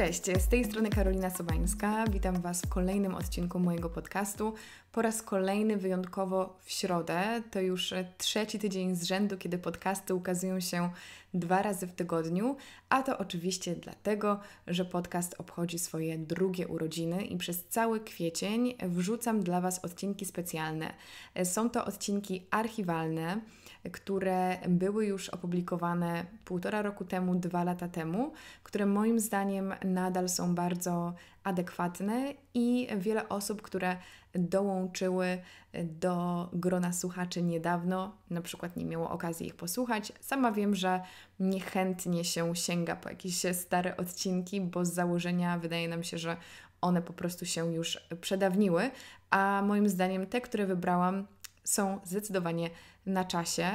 Cześć, z tej strony Karolina Sobańska. Witam Was w kolejnym odcinku mojego podcastu. Po raz kolejny wyjątkowo w środę. To już trzeci tydzień z rzędu, kiedy podcasty ukazują się dwa razy w tygodniu, a to oczywiście dlatego, że podcast obchodzi swoje drugie urodziny i przez cały kwiecień wrzucam dla Was odcinki specjalne. Są to odcinki archiwalne które były już opublikowane półtora roku temu, dwa lata temu, które moim zdaniem nadal są bardzo adekwatne i wiele osób, które dołączyły do grona słuchaczy niedawno, na przykład nie miało okazji ich posłuchać. Sama wiem, że niechętnie się sięga po jakieś stare odcinki, bo z założenia wydaje nam się, że one po prostu się już przedawniły, a moim zdaniem te, które wybrałam, są zdecydowanie na czasie.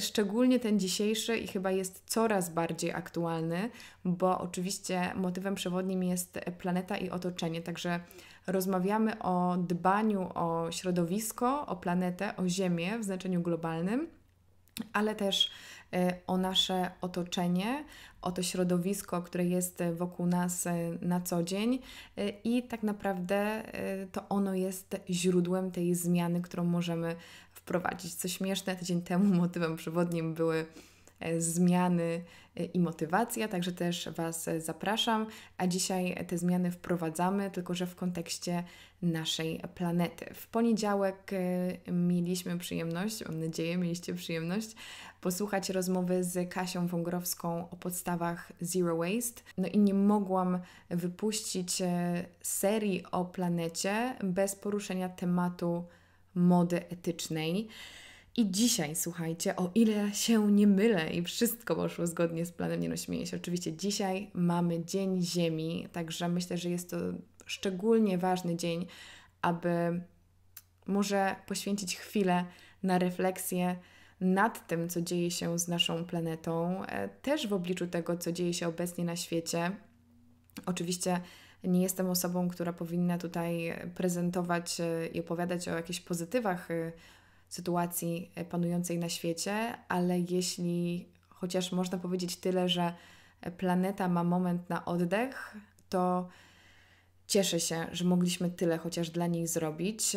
Szczególnie ten dzisiejszy i chyba jest coraz bardziej aktualny, bo oczywiście motywem przewodnim jest planeta i otoczenie, także rozmawiamy o dbaniu o środowisko, o planetę, o Ziemię w znaczeniu globalnym, ale też e, o nasze otoczenie, o to środowisko, które jest wokół nas e, na co dzień e, i tak naprawdę to ono jest źródłem tej zmiany, którą możemy wprowadzić. Co śmieszne, tydzień temu motywem przewodnim były e, zmiany e, i motywacja, także też Was e, zapraszam. A dzisiaj te zmiany wprowadzamy, tylko że w kontekście naszej planety. W poniedziałek mieliśmy przyjemność, mam nadzieję, mieliście przyjemność posłuchać rozmowy z Kasią Wągrowską o podstawach Zero Waste. No i nie mogłam wypuścić serii o planecie bez poruszenia tematu mody etycznej. I dzisiaj, słuchajcie, o ile się nie mylę i wszystko poszło zgodnie z planem, nie no śmieję się, oczywiście dzisiaj mamy Dzień Ziemi, także myślę, że jest to szczególnie ważny dzień, aby może poświęcić chwilę na refleksję nad tym, co dzieje się z naszą planetą, e, też w obliczu tego, co dzieje się obecnie na świecie. Oczywiście nie jestem osobą, która powinna tutaj prezentować e, i opowiadać o jakichś pozytywach e, sytuacji e, panującej na świecie, ale jeśli chociaż można powiedzieć tyle, że planeta ma moment na oddech, to cieszę się, że mogliśmy tyle chociaż dla niej zrobić.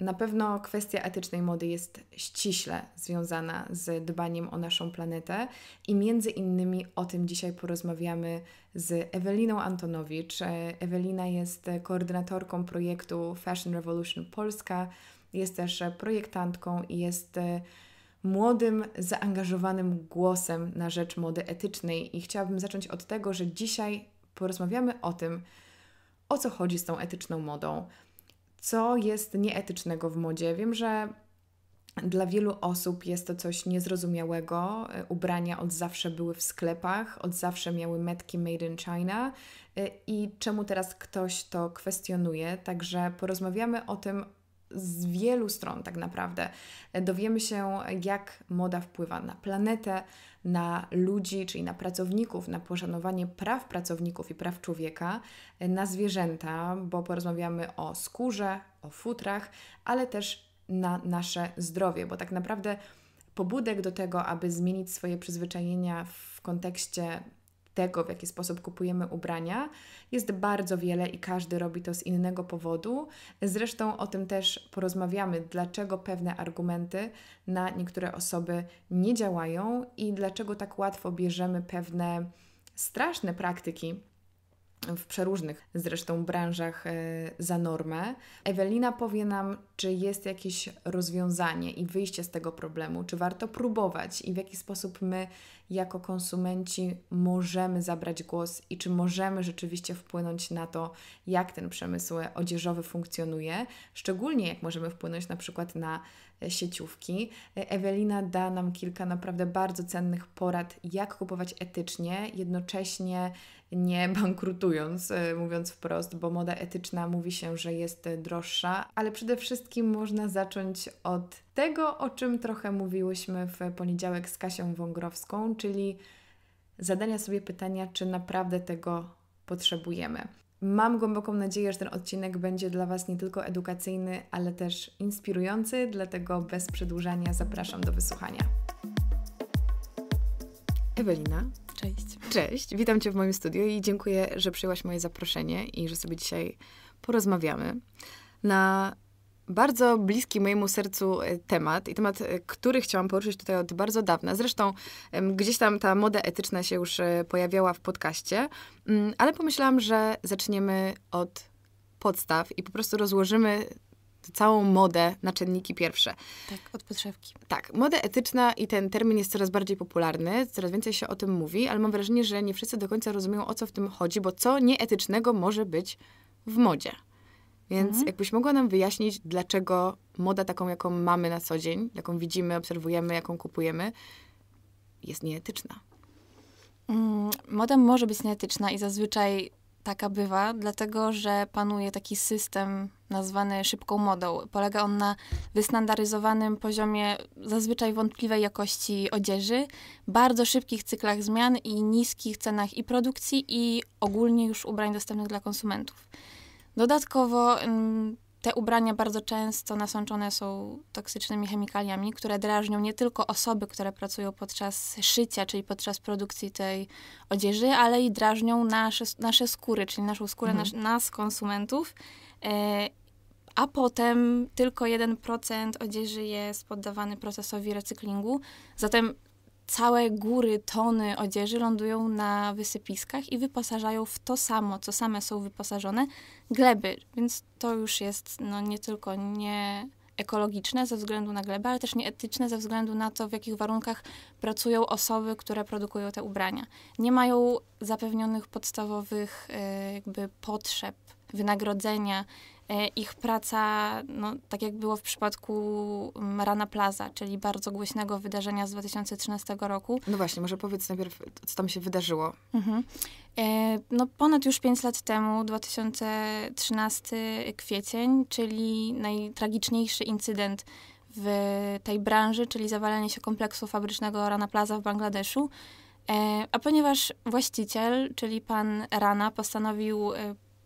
Na pewno kwestia etycznej mody jest ściśle związana z dbaniem o naszą planetę i między innymi o tym dzisiaj porozmawiamy z Eweliną Antonowicz. E, Ewelina jest koordynatorką projektu Fashion Revolution Polska, jest też projektantką i jest e, młodym, zaangażowanym głosem na rzecz mody etycznej. I chciałabym zacząć od tego, że dzisiaj porozmawiamy o tym, o co chodzi z tą etyczną modą co jest nieetycznego w modzie. Wiem, że dla wielu osób jest to coś niezrozumiałego. E, ubrania od zawsze były w sklepach, od zawsze miały metki Made in China e, i czemu teraz ktoś to kwestionuje. Także porozmawiamy o tym, z wielu stron tak naprawdę. Dowiemy się, jak moda wpływa na planetę, na ludzi, czyli na pracowników, na poszanowanie praw pracowników i praw człowieka, na zwierzęta, bo porozmawiamy o skórze, o futrach, ale też na nasze zdrowie, bo tak naprawdę pobudek do tego, aby zmienić swoje przyzwyczajenia w kontekście tego, w jaki sposób kupujemy ubrania, jest bardzo wiele i każdy robi to z innego powodu. Zresztą o tym też porozmawiamy, dlaczego pewne argumenty na niektóre osoby nie działają i dlaczego tak łatwo bierzemy pewne straszne praktyki w przeróżnych zresztą branżach e, za normę. Ewelina powie nam, czy jest jakieś rozwiązanie i wyjście z tego problemu, czy warto próbować i w jaki sposób my jako konsumenci możemy zabrać głos i czy możemy rzeczywiście wpłynąć na to, jak ten przemysł odzieżowy funkcjonuje, szczególnie jak możemy wpłynąć na przykład na e, sieciówki. E, Ewelina da nam kilka naprawdę bardzo cennych porad, jak kupować etycznie, jednocześnie nie bankrutując, e, mówiąc wprost, bo moda etyczna mówi się, że jest droższa, ale przede wszystkim można zacząć od tego, o czym trochę mówiłyśmy w poniedziałek z Kasią Wągrowską, czyli zadania sobie pytania, czy naprawdę tego potrzebujemy. Mam głęboką nadzieję, że ten odcinek będzie dla Was nie tylko edukacyjny, ale też inspirujący, dlatego bez przedłużania zapraszam do wysłuchania. Ewelina, Cześć. Cześć, witam Cię w moim studiu i dziękuję, że przyjęłaś moje zaproszenie i że sobie dzisiaj porozmawiamy na bardzo bliski mojemu sercu e, temat i temat, e, który chciałam poruszyć tutaj od bardzo dawna. Zresztą gdzieś tam ta moda etyczna się już e, pojawiała w podcaście, mm, ale pomyślałam, że zaczniemy od podstaw i po prostu rozłożymy całą modę na czynniki pierwsze. Tak, od podszewki. Tak, moda etyczna i ten termin jest coraz bardziej popularny, coraz więcej się o tym mówi, ale mam wrażenie, że nie wszyscy do końca rozumieją, o co w tym chodzi, bo co nieetycznego może być w modzie. Więc mhm. jakbyś mogła nam wyjaśnić, dlaczego moda taką, jaką mamy na co dzień, jaką widzimy, obserwujemy, jaką kupujemy, jest nieetyczna. Mm, moda może być nieetyczna i zazwyczaj taka bywa, dlatego że panuje taki system nazwany szybką modą. Polega on na wystandaryzowanym poziomie zazwyczaj wątpliwej jakości odzieży, bardzo szybkich cyklach zmian i niskich cenach i produkcji i ogólnie już ubrań dostępnych dla konsumentów. Dodatkowo mm, te ubrania bardzo często nasączone są toksycznymi chemikaliami, które drażnią nie tylko osoby, które pracują podczas szycia, czyli podczas produkcji tej odzieży, ale i drażnią nasze, nasze skóry, czyli naszą skórę, mhm. nas, nas, konsumentów. E, a potem tylko 1% odzieży jest poddawany procesowi recyklingu. Zatem całe góry, tony odzieży lądują na wysypiskach i wyposażają w to samo, co same są wyposażone, gleby. Więc to już jest no, nie tylko nie ekologiczne ze względu na glebę, ale też nieetyczne ze względu na to, w jakich warunkach pracują osoby, które produkują te ubrania. Nie mają zapewnionych podstawowych e, jakby potrzeb, wynagrodzenia, E, ich praca, no, tak jak było w przypadku mm, Rana Plaza, czyli bardzo głośnego wydarzenia z 2013 roku. No właśnie, może powiedz najpierw, co tam się wydarzyło. Mhm. E, no ponad już 5 lat temu, 2013 kwiecień, czyli najtragiczniejszy incydent w tej branży, czyli zawalenie się kompleksu fabrycznego Rana Plaza w Bangladeszu. E, a ponieważ właściciel, czyli pan Rana, postanowił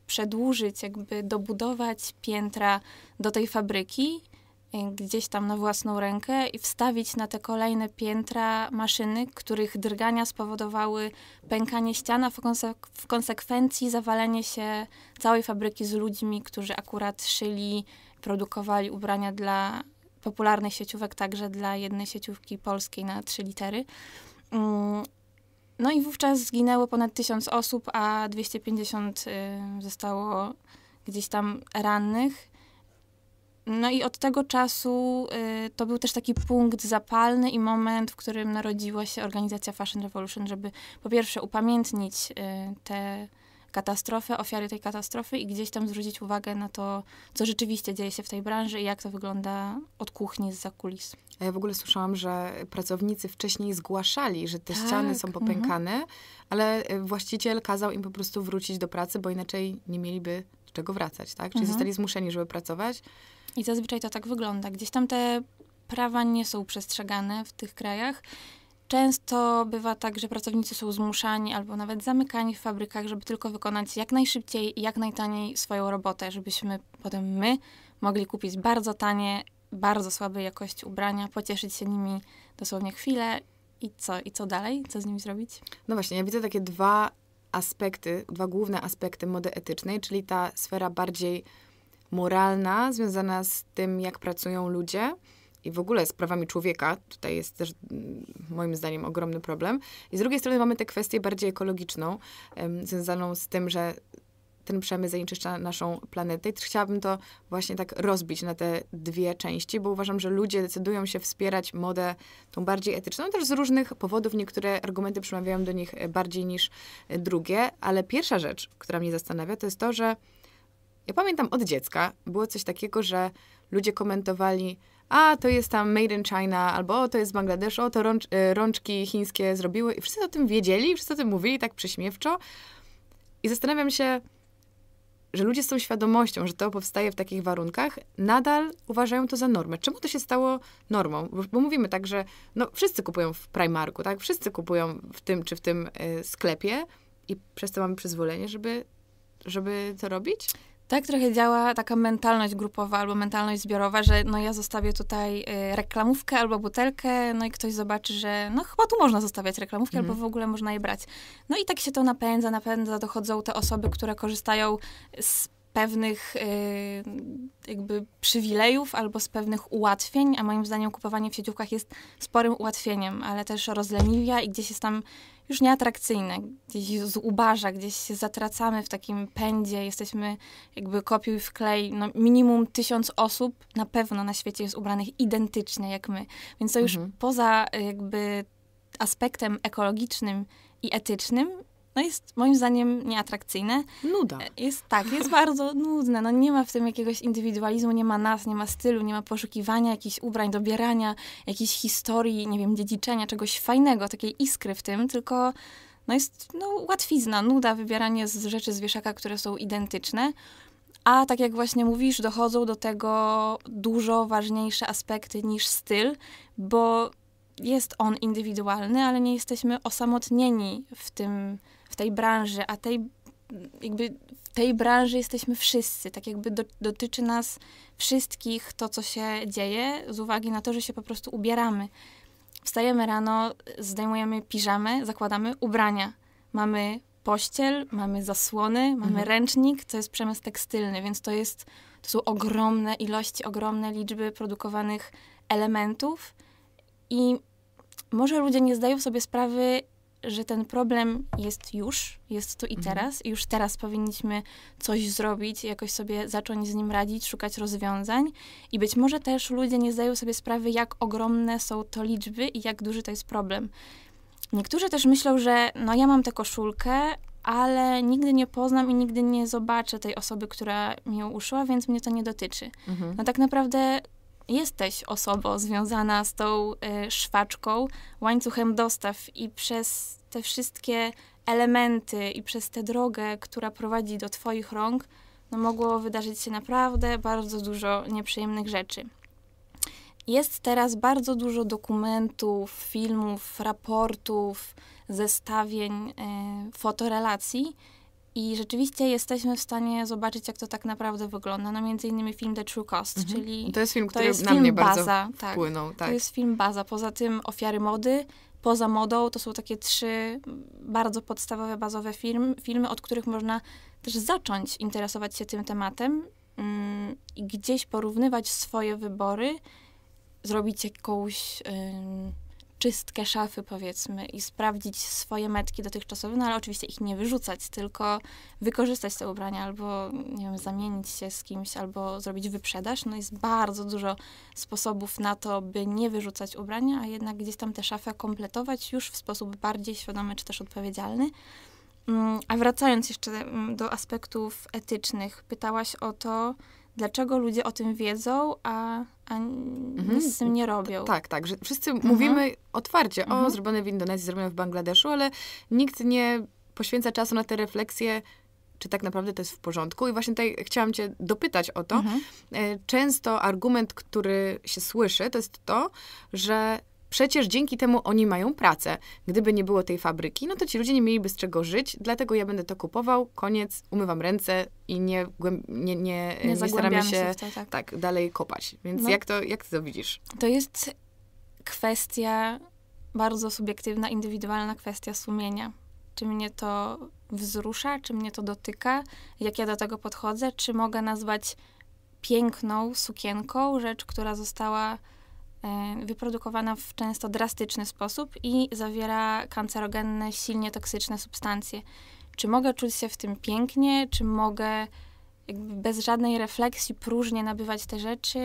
przedłużyć, jakby dobudować piętra do tej fabryki y, gdzieś tam na własną rękę i wstawić na te kolejne piętra maszyny, których drgania spowodowały pękanie ściana, w, konsekwencji zawalenie się całej fabryki z ludźmi, którzy akurat szyli, produkowali ubrania dla popularnych sieciówek, także dla jednej sieciówki polskiej na trzy litery. Mm, no i wówczas zginęło ponad 1000 osób, a 250 y, zostało gdzieś tam rannych. No i od tego czasu y, to był też taki punkt zapalny i moment, w którym narodziła się organizacja Fashion Revolution, żeby po pierwsze upamiętnić y, te katastrofę, ofiary tej katastrofy i gdzieś tam zwrócić uwagę na to, co rzeczywiście dzieje się w tej branży i jak to wygląda od kuchni z kulis. A ja w ogóle słyszałam, że pracownicy wcześniej zgłaszali, że te tak, ściany są mhm. popękane, ale e, właściciel kazał im po prostu wrócić do pracy, bo inaczej nie mieliby do czego wracać, tak? Czyli mhm. zostali zmuszeni, żeby pracować. I zazwyczaj to tak wygląda. Gdzieś tam te prawa nie są przestrzegane w tych krajach Często bywa tak, że pracownicy są zmuszani albo nawet zamykani w fabrykach, żeby tylko wykonać jak najszybciej i jak najtaniej swoją robotę, żebyśmy potem my mogli kupić bardzo tanie, bardzo słabej jakości ubrania, pocieszyć się nimi dosłownie chwilę i co, i co dalej? Co z nimi zrobić? No właśnie, ja widzę takie dwa aspekty, dwa główne aspekty mody etycznej, czyli ta sfera bardziej moralna, związana z tym, jak pracują ludzie, i w ogóle z prawami człowieka, tutaj jest też mm, moim zdaniem ogromny problem. I z drugiej strony mamy tę kwestię bardziej ekologiczną, związaną z tym, że ten przemysł zanieczyszcza naszą planetę. I chciałabym to właśnie tak rozbić na te dwie części, bo uważam, że ludzie decydują się wspierać modę tą bardziej etyczną, też z różnych powodów. Niektóre argumenty przemawiają do nich e, bardziej niż e, drugie, ale pierwsza rzecz, która mnie zastanawia, to jest to, że ja pamiętam od dziecka było coś takiego, że ludzie komentowali a to jest tam Made in China, albo to jest Bangladesz, o, to rącz, y, rączki chińskie zrobiły. I wszyscy o tym wiedzieli, wszyscy o tym mówili tak przyśmiewczo. I zastanawiam się, że ludzie z tą świadomością, że to powstaje w takich warunkach, nadal uważają to za normę. Czemu to się stało normą? Bo, bo mówimy tak, że no, wszyscy kupują w Primarku, tak? Wszyscy kupują w tym czy w tym y, sklepie i przez to mamy przyzwolenie, żeby, żeby to robić? tak trochę działa taka mentalność grupowa albo mentalność zbiorowa, że no ja zostawię tutaj y, reklamówkę albo butelkę, no i ktoś zobaczy, że no chyba tu można zostawiać reklamówkę albo mhm. w ogóle można je brać. No i tak się to napędza, napędza, dochodzą te osoby, które korzystają z pewnych y, jakby przywilejów albo z pewnych ułatwień, a moim zdaniem kupowanie w sieciówkach jest sporym ułatwieniem, ale też rozleniwia i gdzieś jest tam już nieatrakcyjne, gdzieś zubaża, gdzieś się zatracamy w takim pędzie, jesteśmy jakby kopiuj w klej. No, minimum tysiąc osób na pewno na świecie jest ubranych identycznie jak my. Więc to już mhm. poza e, jakby aspektem ekologicznym i etycznym no jest moim zdaniem nieatrakcyjne. Nuda. E, jest tak, jest bardzo nudne. No nie ma w tym jakiegoś indywidualizmu, nie ma nas, nie ma stylu, nie ma poszukiwania jakichś ubrań, dobierania jakiejś historii, nie wiem, dziedziczenia, czegoś fajnego, takiej iskry w tym, tylko no jest no, łatwizna, nuda, wybieranie z rzeczy z wieszaka, które są identyczne. A tak jak właśnie mówisz, dochodzą do tego dużo ważniejsze aspekty niż styl, bo jest on indywidualny, ale nie jesteśmy osamotnieni w tym w tej branży, a tej jakby w tej branży jesteśmy wszyscy, tak jakby do, dotyczy nas wszystkich to, co się dzieje, z uwagi na to, że się po prostu ubieramy. Wstajemy rano, zdejmujemy piżamę, zakładamy ubrania. Mamy pościel, mamy zasłony, mhm. mamy ręcznik, to jest przemysł tekstylny, więc to, jest, to są ogromne ilości, ogromne liczby produkowanych elementów i może ludzie nie zdają sobie sprawy, że ten problem jest już, jest tu i mhm. teraz, i już teraz powinniśmy coś zrobić, jakoś sobie zacząć z nim radzić, szukać rozwiązań. I być może też ludzie nie zdają sobie sprawy, jak ogromne są to liczby i jak duży to jest problem. Niektórzy też myślą, że no ja mam tę koszulkę, ale nigdy nie poznam i nigdy nie zobaczę tej osoby, która mi ją uszyła, więc mnie to nie dotyczy. Mhm. No tak naprawdę jesteś osobą związana z tą y, szwaczką, łańcuchem dostaw i przez te wszystkie elementy i przez tę drogę, która prowadzi do Twoich rąk, no mogło wydarzyć się naprawdę bardzo dużo nieprzyjemnych rzeczy. Jest teraz bardzo dużo dokumentów, filmów, raportów, zestawień, y, fotorelacji, i rzeczywiście jesteśmy w stanie zobaczyć, jak to tak naprawdę wygląda. No między innymi film The True Cost, mhm. czyli... To jest film, który jest na film mnie baza, bardzo tak. wpłynął. Tak. To jest film baza. Poza tym Ofiary Mody, Poza Modą, to są takie trzy bardzo podstawowe, bazowe film, filmy, od których można też zacząć interesować się tym tematem mm, i gdzieś porównywać swoje wybory, zrobić jakąś czystkę szafy, powiedzmy, i sprawdzić swoje metki dotychczasowe, no ale oczywiście ich nie wyrzucać, tylko wykorzystać te ubrania albo, nie wiem, zamienić się z kimś, albo zrobić wyprzedaż. No jest bardzo dużo sposobów na to, by nie wyrzucać ubrania, a jednak gdzieś tam tę szafę kompletować już w sposób bardziej świadomy czy też odpowiedzialny. Mm, a wracając jeszcze mm, do aspektów etycznych, pytałaś o to, dlaczego ludzie o tym wiedzą, a, a mhm. nic z tym nie robią. Tak, tak. Że wszyscy mhm. mówimy otwarcie, o, mhm. zrobione w Indonezji, zrobione w Bangladeszu, ale nikt nie poświęca czasu na te refleksje, czy tak naprawdę to jest w porządku. I właśnie tutaj chciałam Cię dopytać o to. Mhm. E, często argument, który się słyszy, to jest to, że Przecież dzięki temu oni mają pracę. Gdyby nie było tej fabryki, no to ci ludzie nie mieliby z czego żyć, dlatego ja będę to kupował, koniec, umywam ręce i nie, nie, nie, nie, nie staramy się, się to, tak. tak. dalej kopać. Więc no. jak, to, jak ty to widzisz? To jest kwestia bardzo subiektywna, indywidualna kwestia sumienia. Czy mnie to wzrusza, czy mnie to dotyka, jak ja do tego podchodzę, czy mogę nazwać piękną sukienką rzecz, która została E, wyprodukowana w często drastyczny sposób i zawiera kancerogenne, silnie toksyczne substancje. Czy mogę czuć się w tym pięknie, czy mogę bez żadnej refleksji próżnie nabywać te rzeczy?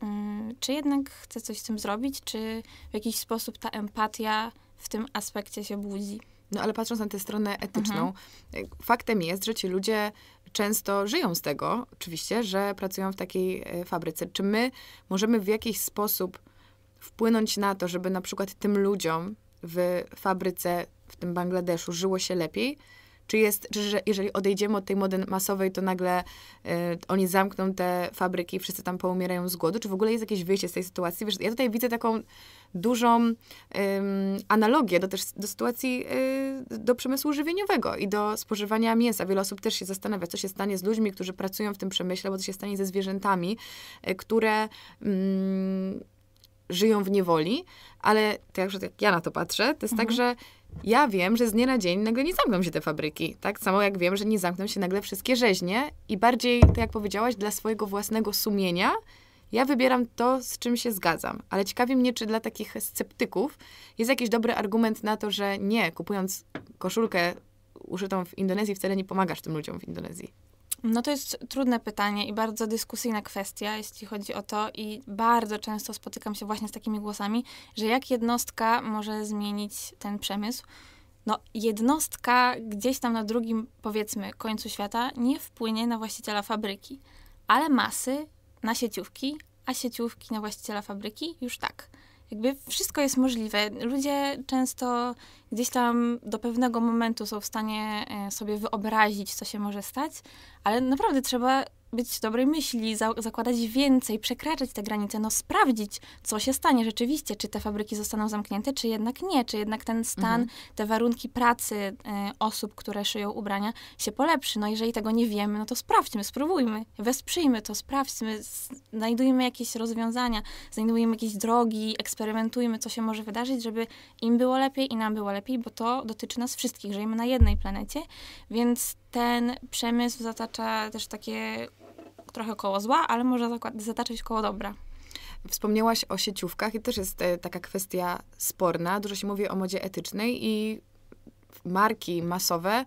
Mm, czy jednak chcę coś z tym zrobić, czy w jakiś sposób ta empatia w tym aspekcie się budzi? No ale patrząc na tę stronę etyczną, mhm. E, faktem jest, że ci ludzie często żyją z tego, oczywiście, że pracują w takiej e, fabryce. Czy my możemy w jakiś sposób wpłynąć na to, żeby na przykład tym ludziom w fabryce w tym Bangladeszu żyło się lepiej? Czy jest, czy, że jeżeli odejdziemy od tej mody masowej, to nagle y, oni zamkną te fabryki i wszyscy tam poumierają z głodu? Czy w ogóle jest jakieś wyjście z tej sytuacji? Wiesz, ja tutaj widzę taką dużą analogię do, też, do sytuacji y, do przemysłu żywieniowego i do spożywania mięsa. Wiele osób też się zastanawia, co się stanie z ludźmi, którzy pracują w tym przemyśle, bo co się stanie ze zwierzętami, e, które mm, żyją w niewoli, ale tak, jak, jak ja na to patrzę, to jest tak, mhm. tak, że ja wiem, że z dnia na dzień nagle nie zamkną się te fabryki. Tak samo jak wiem, że nie zamkną się nagle wszystkie rzeźnie i bardziej, tak jak powiedziałaś, dla swojego własnego sumienia ja wybieram to, z czym się zgadzam. Ale ciekawi mnie, czy dla takich sceptyków jest jakiś dobry argument na to, że nie, kupując koszulkę uszytą w Indonezji, wcale nie pomagasz tym ludziom w Indonezji. No to jest trudne pytanie i bardzo dyskusyjna kwestia, jeśli chodzi o to, i bardzo często spotykam się właśnie z takimi głosami, że jak jednostka może zmienić ten przemysł. No, jednostka gdzieś tam na drugim, powiedzmy, końcu świata nie wpłynie na właściciela fabryki, ale masy na sieciówki, a sieciówki na właściciela fabryki już tak jakby wszystko jest możliwe. Ludzie często gdzieś tam do pewnego momentu są w stanie e, sobie wyobrazić, co się może stać, ale naprawdę trzeba być dobrej myśli, za zakładać więcej, przekraczać te granice, no sprawdzić, co się stanie rzeczywiście, czy te fabryki zostaną zamknięte, czy jednak nie, czy jednak ten stan, mhm. te warunki pracy y, osób, które szyją ubrania się polepszy. No jeżeli tego nie wiemy, no to sprawdźmy, spróbujmy, wesprzyjmy to, sprawdźmy, znajdujmy jakieś rozwiązania, znajdujmy jakieś drogi, eksperymentujmy, co się może wydarzyć, żeby im było lepiej i nam było lepiej, bo to dotyczy nas wszystkich, żyjemy na jednej planecie, więc ten przemysł zatacza też takie trochę koło zła, ale można zataczyć koło dobra. Wspomniałaś o sieciówkach i też jest e, taka kwestia sporna. Dużo się mówi o modzie etycznej i marki masowe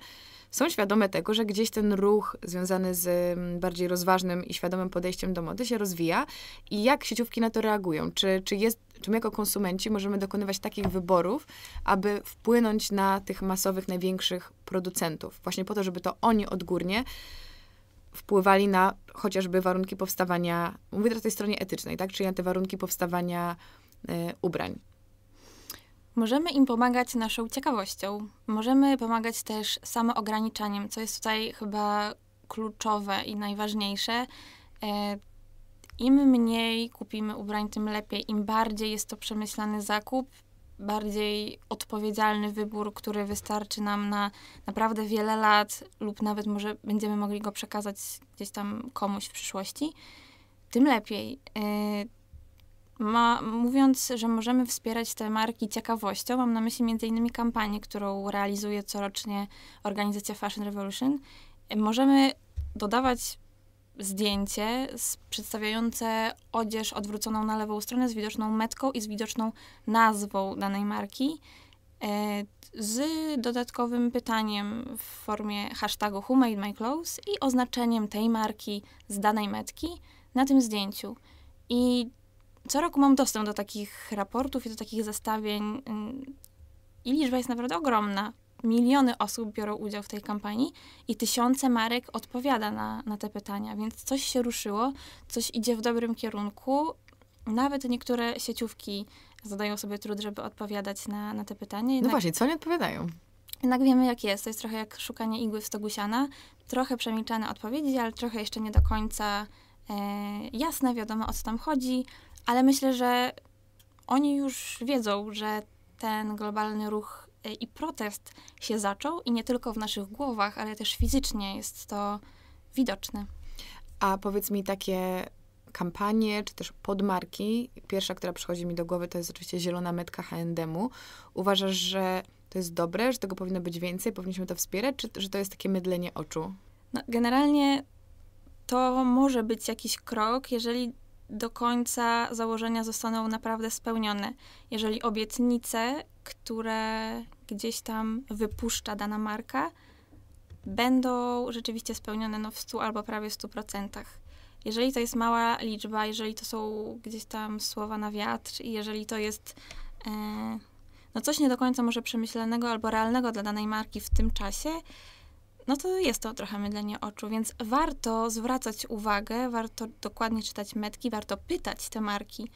są świadome tego, że gdzieś ten ruch związany z mm, bardziej rozważnym i świadomym podejściem do mody się rozwija. I jak sieciówki na to reagują? Czy, czy, jest, czy my jako konsumenci możemy dokonywać takich wyborów, aby wpłynąć na tych masowych, największych producentów? Właśnie po to, żeby to oni odgórnie wpływali na chociażby warunki powstawania, mówię teraz o tej stronie etycznej, tak? czyli na te warunki powstawania y, ubrań. Możemy im pomagać naszą ciekawością. Możemy pomagać też samoograniczaniem, co jest tutaj chyba kluczowe i najważniejsze. E, Im mniej kupimy ubrań, tym lepiej. Im bardziej jest to przemyślany zakup, bardziej odpowiedzialny wybór, który wystarczy nam na naprawdę wiele lat, lub nawet może będziemy mogli go przekazać gdzieś tam komuś w przyszłości, tym lepiej. Y, ma, mówiąc, że możemy wspierać te marki ciekawością, mam na myśli m.in. kampanię, którą realizuje corocznie organizacja Fashion Revolution. Y, możemy dodawać zdjęcie przedstawiające odzież odwróconą na lewą stronę z widoczną metką i z widoczną nazwą danej marki e, z dodatkowym pytaniem w formie hashtagu Who Made My Clothes i oznaczeniem tej marki z danej metki na tym zdjęciu. I co roku mam dostęp do takich raportów i do takich zestawień mm, i liczba jest naprawdę ogromna miliony osób biorą udział w tej kampanii i tysiące marek odpowiada na, na te pytania, więc coś się ruszyło, coś idzie w dobrym kierunku. Nawet niektóre sieciówki zadają sobie trud, żeby odpowiadać na, na te pytania. No Jednak, no właśnie, co nie odpowiadają? Jednak wiemy, jak jest. To jest trochę jak szukanie igły w stogu siana. Trochę przemilczane odpowiedzi, ale trochę jeszcze nie do końca e, jasne, wiadomo o co tam chodzi. Ale myślę, że oni już wiedzą, że ten globalny ruch i protest się zaczął i nie tylko w naszych głowach, ale też fizycznie jest to widoczne. A powiedz mi takie kampanie, czy też podmarki. Pierwsza, która przychodzi mi do głowy, to jest oczywiście zielona metka H&M-u. Uważasz, że to jest dobre, że tego powinno być więcej, powinniśmy to wspierać, czy że to jest takie mydlenie oczu? No, generalnie to może być jakiś krok, jeżeli do końca założenia zostaną naprawdę spełnione. Jeżeli obietnice, które gdzieś tam wypuszcza dana marka, będą rzeczywiście spełnione no, w 100 albo prawie 100%. Jeżeli to jest mała liczba, jeżeli to są gdzieś tam słowa na wiatr i jeżeli to jest e, no coś nie do końca może przemyślanego albo realnego dla danej marki w tym czasie, no to jest to trochę mydlenie oczu, więc warto zwracać uwagę, warto dokładnie czytać metki, warto pytać te marki,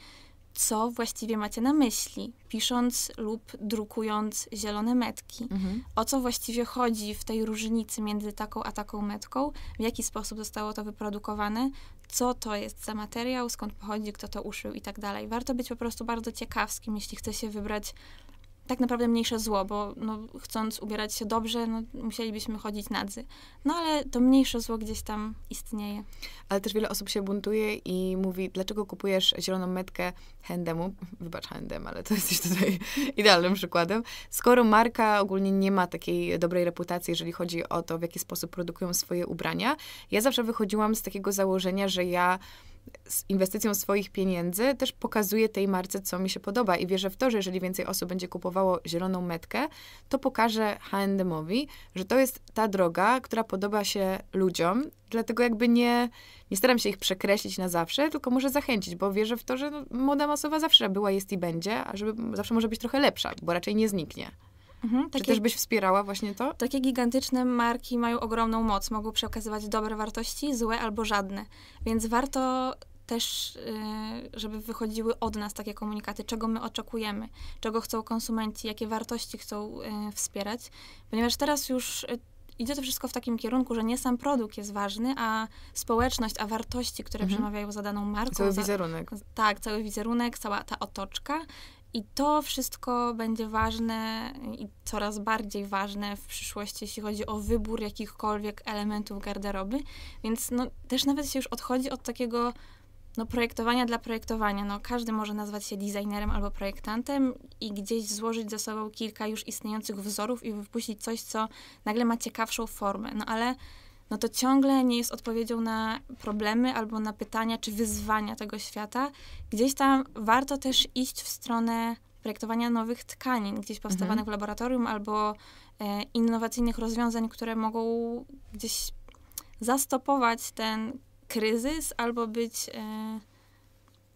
co właściwie macie na myśli, pisząc lub drukując zielone metki. Mhm. O co właściwie chodzi w tej różnicy między taką a taką metką, w jaki sposób zostało to wyprodukowane, co to jest za materiał, skąd pochodzi, kto to uszył i tak dalej. Warto być po prostu bardzo ciekawskim, jeśli chce się wybrać tak naprawdę mniejsze zło, bo no, chcąc ubierać się dobrze, no, musielibyśmy chodzić nadzy. No ale to mniejsze zło gdzieś tam istnieje. Ale też wiele osób się buntuje i mówi, dlaczego kupujesz zieloną metkę H&M'u? Wybacz H&M, ale to jesteś tutaj idealnym przykładem. Skoro marka ogólnie nie ma takiej dobrej reputacji, jeżeli chodzi o to, w jaki sposób produkują swoje ubrania, ja zawsze wychodziłam z takiego założenia, że ja z inwestycją swoich pieniędzy też pokazuję tej marce, co mi się podoba i wierzę w to, że jeżeli więcej osób będzie kupowało zieloną metkę, to pokażę H&M'owi, że to jest ta droga, która podoba się ludziom, dlatego jakby nie, nie staram się ich przekreślić na zawsze, tylko może zachęcić, bo wierzę w to, że no, moda masowa zawsze była, jest i będzie, a żeby zawsze może być trochę lepsza, bo raczej nie zniknie. Mhm, takie, Czy też byś wspierała właśnie to? Takie gigantyczne marki mają ogromną moc, mogą przekazywać dobre wartości, złe albo żadne. Więc warto też, y, żeby wychodziły od nas takie komunikaty, czego my oczekujemy, czego chcą konsumenci, jakie wartości chcą y, wspierać, ponieważ teraz już y, idzie to wszystko w takim kierunku, że nie sam produkt jest ważny, a społeczność, a wartości, które mhm. przemawiają za daną marką. Cały wizerunek. Za, tak, cały wizerunek, cała ta otoczka i to wszystko będzie ważne i coraz bardziej ważne w przyszłości, jeśli chodzi o wybór jakichkolwiek elementów garderoby. Więc no, też nawet się już odchodzi od takiego no, projektowania dla projektowania. No, każdy może nazwać się designerem albo projektantem i gdzieś złożyć ze sobą kilka już istniejących wzorów i wypuścić coś, co nagle ma ciekawszą formę. No ale no to ciągle nie jest odpowiedzią na problemy albo na pytania czy wyzwania tego świata. Gdzieś tam warto też iść w stronę projektowania nowych tkanin, gdzieś powstawanych mhm. w laboratorium albo e, innowacyjnych rozwiązań, które mogą gdzieś zastopować ten kryzys albo być e,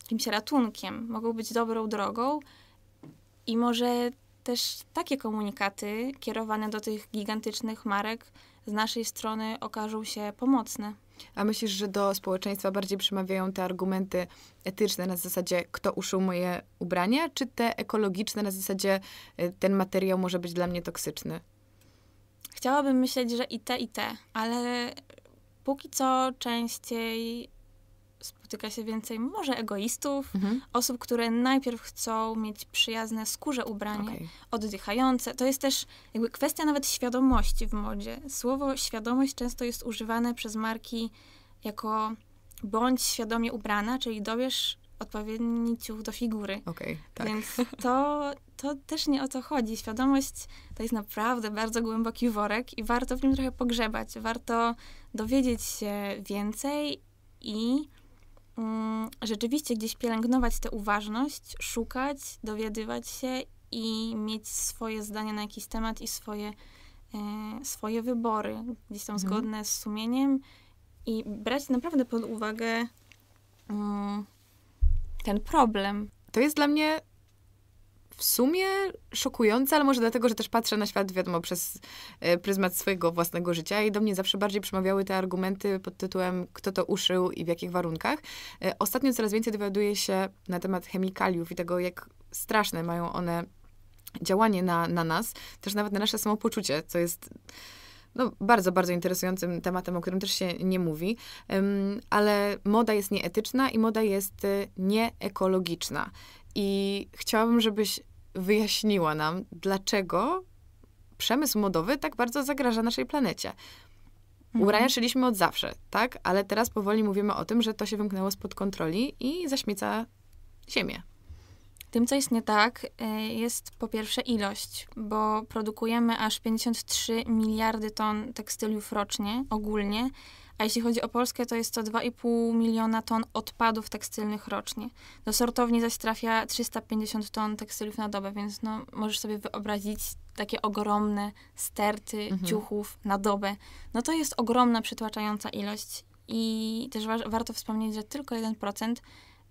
jakimś ratunkiem, mogą być dobrą drogą i może też takie komunikaty kierowane do tych gigantycznych marek z naszej strony okażą się pomocne. A myślisz, że do społeczeństwa bardziej przemawiają te argumenty etyczne na zasadzie kto uszył moje ubrania, czy te ekologiczne na zasadzie y, ten materiał może być dla mnie toksyczny? Chciałabym myśleć, że i te, i te, ale póki co częściej spotyka się więcej może egoistów, mhm. osób, które najpierw chcą mieć przyjazne skórze ubranie, okay. oddychające. To jest też jakby kwestia nawet świadomości w modzie. Słowo świadomość często jest używane przez marki jako bądź świadomie ubrana, czyli dobierz odpowiedni ciuch do figury. Okay, tak. Więc to, to też nie o to chodzi. Świadomość to jest naprawdę bardzo głęboki worek i warto w nim trochę pogrzebać. Warto dowiedzieć się więcej i Mm, rzeczywiście gdzieś pielęgnować tę uważność, szukać, dowiadywać się i mieć swoje zdanie na jakiś temat i swoje, e, swoje wybory, gdzieś tam mhm. zgodne z sumieniem i brać naprawdę pod uwagę mm, ten problem. To jest dla mnie w sumie szokujące, ale może dlatego, że też patrzę na świat, wiadomo, przez e, pryzmat swojego własnego życia i do mnie zawsze bardziej przemawiały te argumenty pod tytułem kto to uszył i w jakich warunkach. E, ostatnio coraz więcej dowiaduję się na temat chemikaliów i tego, jak straszne mają one działanie na, na nas, też nawet na nasze samopoczucie, co jest no, bardzo, bardzo interesującym tematem, o którym też się nie mówi, ale moda jest nieetyczna i moda jest e, nieekologiczna. I chciałabym, żebyś wyjaśniła nam, dlaczego przemysł modowy tak bardzo zagraża naszej planecie. Mhm. Ubrania szyliśmy od zawsze, tak? Ale teraz powoli mówimy o tym, że to się wymknęło spod kontroli i zaśmieca ziemię. Tym, co jest nie tak, e, jest po pierwsze ilość, bo produkujemy aż 53 miliardy ton tekstyliów rocznie ogólnie a jeśli chodzi o Polskę, to jest to 2,5 miliona ton odpadów tekstylnych rocznie. Do sortowni zaś trafia 350 ton tekstylów na dobę, więc no, możesz sobie wyobrazić takie ogromne sterty mhm. ciuchów na dobę. No to jest ogromna, przytłaczająca ilość. I też wa warto wspomnieć, że tylko 1%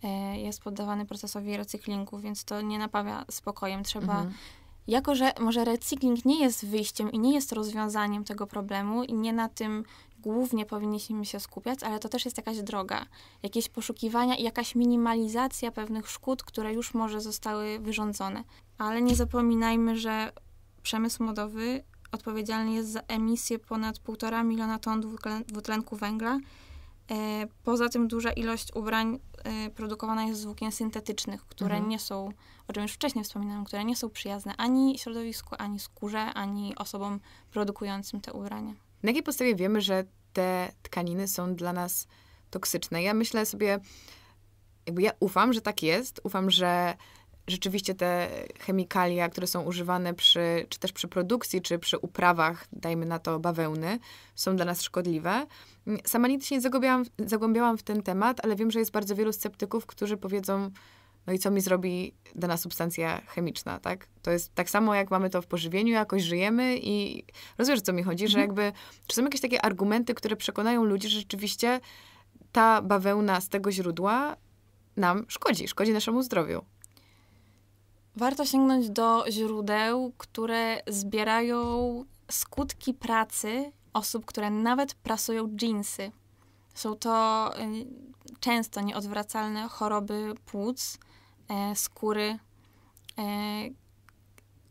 e, jest poddawany procesowi recyklingu, więc to nie napawia spokojem. Trzeba mhm jako że może recykling nie jest wyjściem i nie jest rozwiązaniem tego problemu i nie na tym głównie powinniśmy się skupiać, ale to też jest jakaś droga, jakieś poszukiwania i jakaś minimalizacja pewnych szkód, które już może zostały wyrządzone. Ale nie zapominajmy, że przemysł modowy odpowiedzialny jest za emisję ponad 1,5 miliona ton dwutlenku węgla. E, poza tym duża ilość ubrań e, produkowana jest z włókien syntetycznych, które mhm. nie są, o czym już wcześniej wspominałam, które nie są przyjazne ani środowisku, ani skórze, ani osobom produkującym te ubrania. Na jakiej podstawie wiemy, że te tkaniny są dla nas toksyczne? Ja myślę sobie, jakby ja ufam, że tak jest, ufam, że rzeczywiście te chemikalia, które są używane przy, czy też przy produkcji, czy przy uprawach, dajmy na to bawełny, są dla nas szkodliwe. Sama nigdy się nie zagłębiałam, zagłębiałam w ten temat, ale wiem, że jest bardzo wielu sceptyków, którzy powiedzą, no i co mi zrobi dana substancja chemiczna, tak? To jest tak samo, jak mamy to w pożywieniu, jakoś żyjemy i rozumiesz, o co mi chodzi, że mhm. jakby, czy są jakieś takie argumenty, które przekonają ludzi, że rzeczywiście ta bawełna z tego źródła nam szkodzi, szkodzi naszemu zdrowiu. Warto sięgnąć do źródeł, które zbierają skutki pracy osób, które nawet prasują dżinsy. Są to y, często nieodwracalne choroby płuc, E, skóry. E,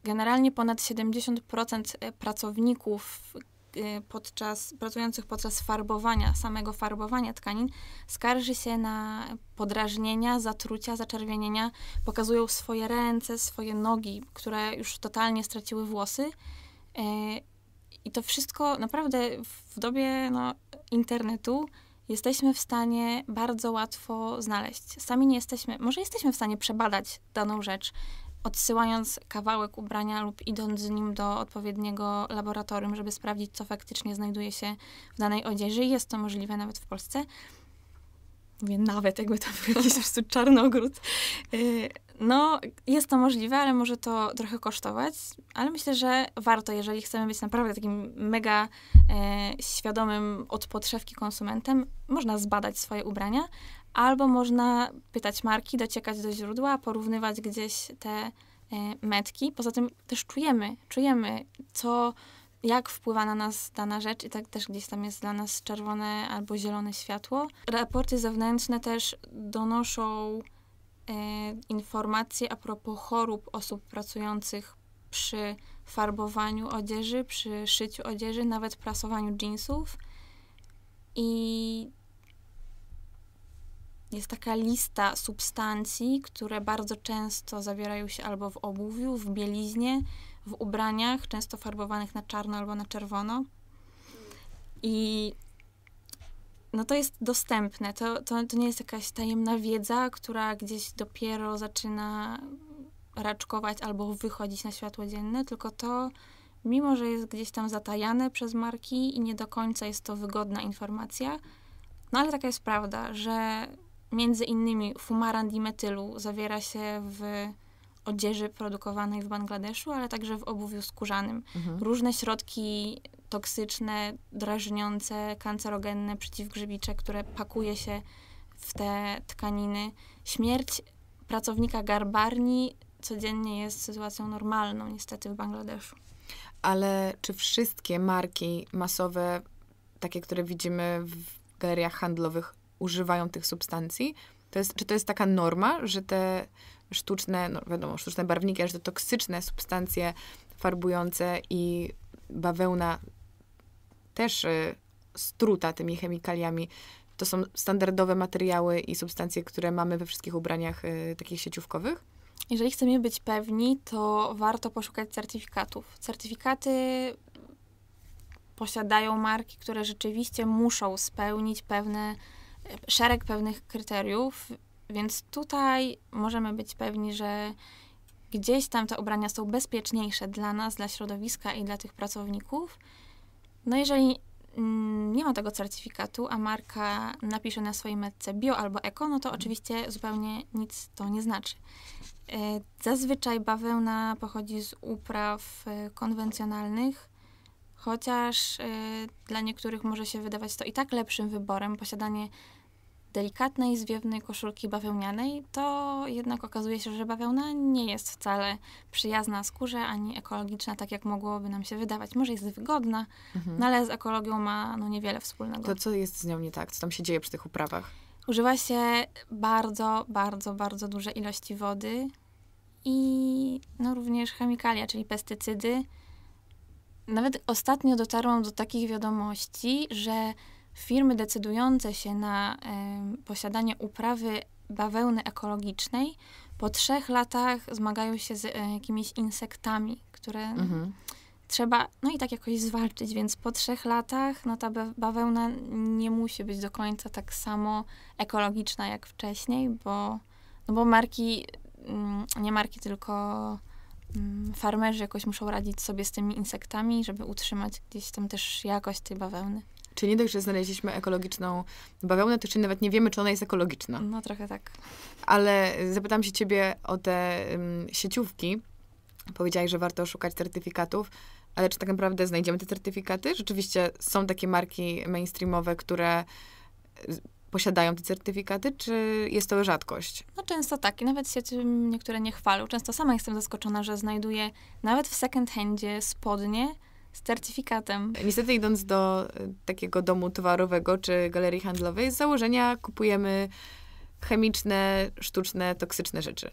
generalnie ponad 70% e, pracowników podczas, pracujących podczas farbowania, samego farbowania tkanin, skarży się na podrażnienia, zatrucia, zaczerwienienia, pokazują swoje ręce, swoje nogi, które już totalnie straciły włosy. I to wszystko naprawdę w dobie no, internetu jesteśmy w stanie bardzo łatwo znaleźć. Sami nie jesteśmy, może jesteśmy w stanie przebadać daną rzecz, odsyłając kawałek ubrania lub idąc z nim do odpowiedniego laboratorium, żeby sprawdzić, co faktycznie znajduje się w danej odzieży. Jest to możliwe nawet w Polsce, mówię nawet, jakby to był jakiś po prostu czarnogród. Y, no, jest to możliwe, ale może to trochę kosztować, ale myślę, że warto, jeżeli chcemy być naprawdę takim mega e, świadomym od podszewki konsumentem, można zbadać swoje ubrania, albo można pytać marki, dociekać do źródła, porównywać gdzieś te e, metki. Poza tym też czujemy, czujemy, co jak wpływa na nas dana rzecz i tak też gdzieś tam jest dla nas czerwone albo zielone światło. Raporty zewnętrzne też donoszą e, informacje a propos chorób osób pracujących przy farbowaniu odzieży, przy szyciu odzieży, nawet prasowaniu jeansów. I jest taka lista substancji, które bardzo często zawierają się albo w obuwiu, w bieliznie, w ubraniach, często farbowanych na czarno albo na czerwono. I no to jest dostępne. To, to, to nie jest jakaś tajemna wiedza, która gdzieś dopiero zaczyna raczkować albo wychodzić na światło dzienne, tylko to, mimo że jest gdzieś tam zatajane przez marki i nie do końca jest to wygodna informacja, no ale taka jest prawda, że między innymi i metylu zawiera się w odzieży produkowanej w Bangladeszu, ale także w obuwiu skórzanym. Mhm. Różne środki toksyczne, drażniące, kancerogenne, przeciwgrzybicze, które pakuje się w te tkaniny. Śmierć pracownika garbarni codziennie jest sytuacją normalną, niestety, w Bangladeszu. Ale czy wszystkie marki masowe, takie, które widzimy w galeriach handlowych, używają tych substancji? To jest, czy to jest taka norma, że te sztuczne, no wiadomo, sztuczne barwniki, aż do toksyczne substancje farbujące i bawełna też y, struta tymi chemikaliami. To są standardowe materiały i substancje, które mamy we wszystkich ubraniach y, takich sieciówkowych? Jeżeli chcemy być pewni, to warto poszukać certyfikatów. Certyfikaty posiadają marki, które rzeczywiście muszą spełnić pewne, szereg pewnych kryteriów, więc tutaj możemy być pewni, że gdzieś tam te ubrania są bezpieczniejsze dla nas, dla środowiska i dla tych pracowników. No jeżeli mm, nie ma tego certyfikatu, a marka napisze na swojej metce bio albo eko, no to oczywiście zupełnie nic to nie znaczy. E, zazwyczaj bawełna pochodzi z upraw e, konwencjonalnych, chociaż e, dla niektórych może się wydawać to i tak lepszym wyborem posiadanie delikatnej, zwiewnej koszulki bawełnianej, to jednak okazuje się, że bawełna nie jest wcale przyjazna skórze ani ekologiczna, tak jak mogłoby nam się wydawać. Może jest wygodna, mhm. no ale z ekologią ma no, niewiele wspólnego. To co jest z nią nie tak? Co tam się dzieje przy tych uprawach? Używa się bardzo, bardzo, bardzo duże ilości wody i no, również chemikalia, czyli pestycydy. Nawet ostatnio dotarłam do takich wiadomości, że firmy decydujące się na y, posiadanie uprawy bawełny ekologicznej po trzech latach zmagają się z y, jakimiś insektami, które mhm. trzeba no i tak jakoś zwalczyć, więc po trzech latach no ta bawełna nie musi być do końca tak samo ekologiczna jak wcześniej, bo, no bo marki, y, nie marki, tylko mm, farmerzy jakoś muszą radzić sobie z tymi insektami, żeby utrzymać gdzieś tam też jakość tej bawełny. Czy nie dość, że znaleźliśmy ekologiczną bawełnę, to czy nawet nie wiemy, czy ona jest ekologiczna. No trochę tak. Ale zapytam się ciebie o te um, sieciówki. Powiedziałaś, że warto szukać certyfikatów, ale czy tak naprawdę znajdziemy te certyfikaty? Rzeczywiście są takie marki mainstreamowe, które posiadają te certyfikaty, czy jest to rzadkość? No często tak i nawet się niektóre nie chwalą. Często sama jestem zaskoczona, że znajduję nawet w second handzie spodnie, z certyfikatem. Niestety idąc do e, takiego domu towarowego czy galerii handlowej, z założenia kupujemy chemiczne, sztuczne, toksyczne rzeczy.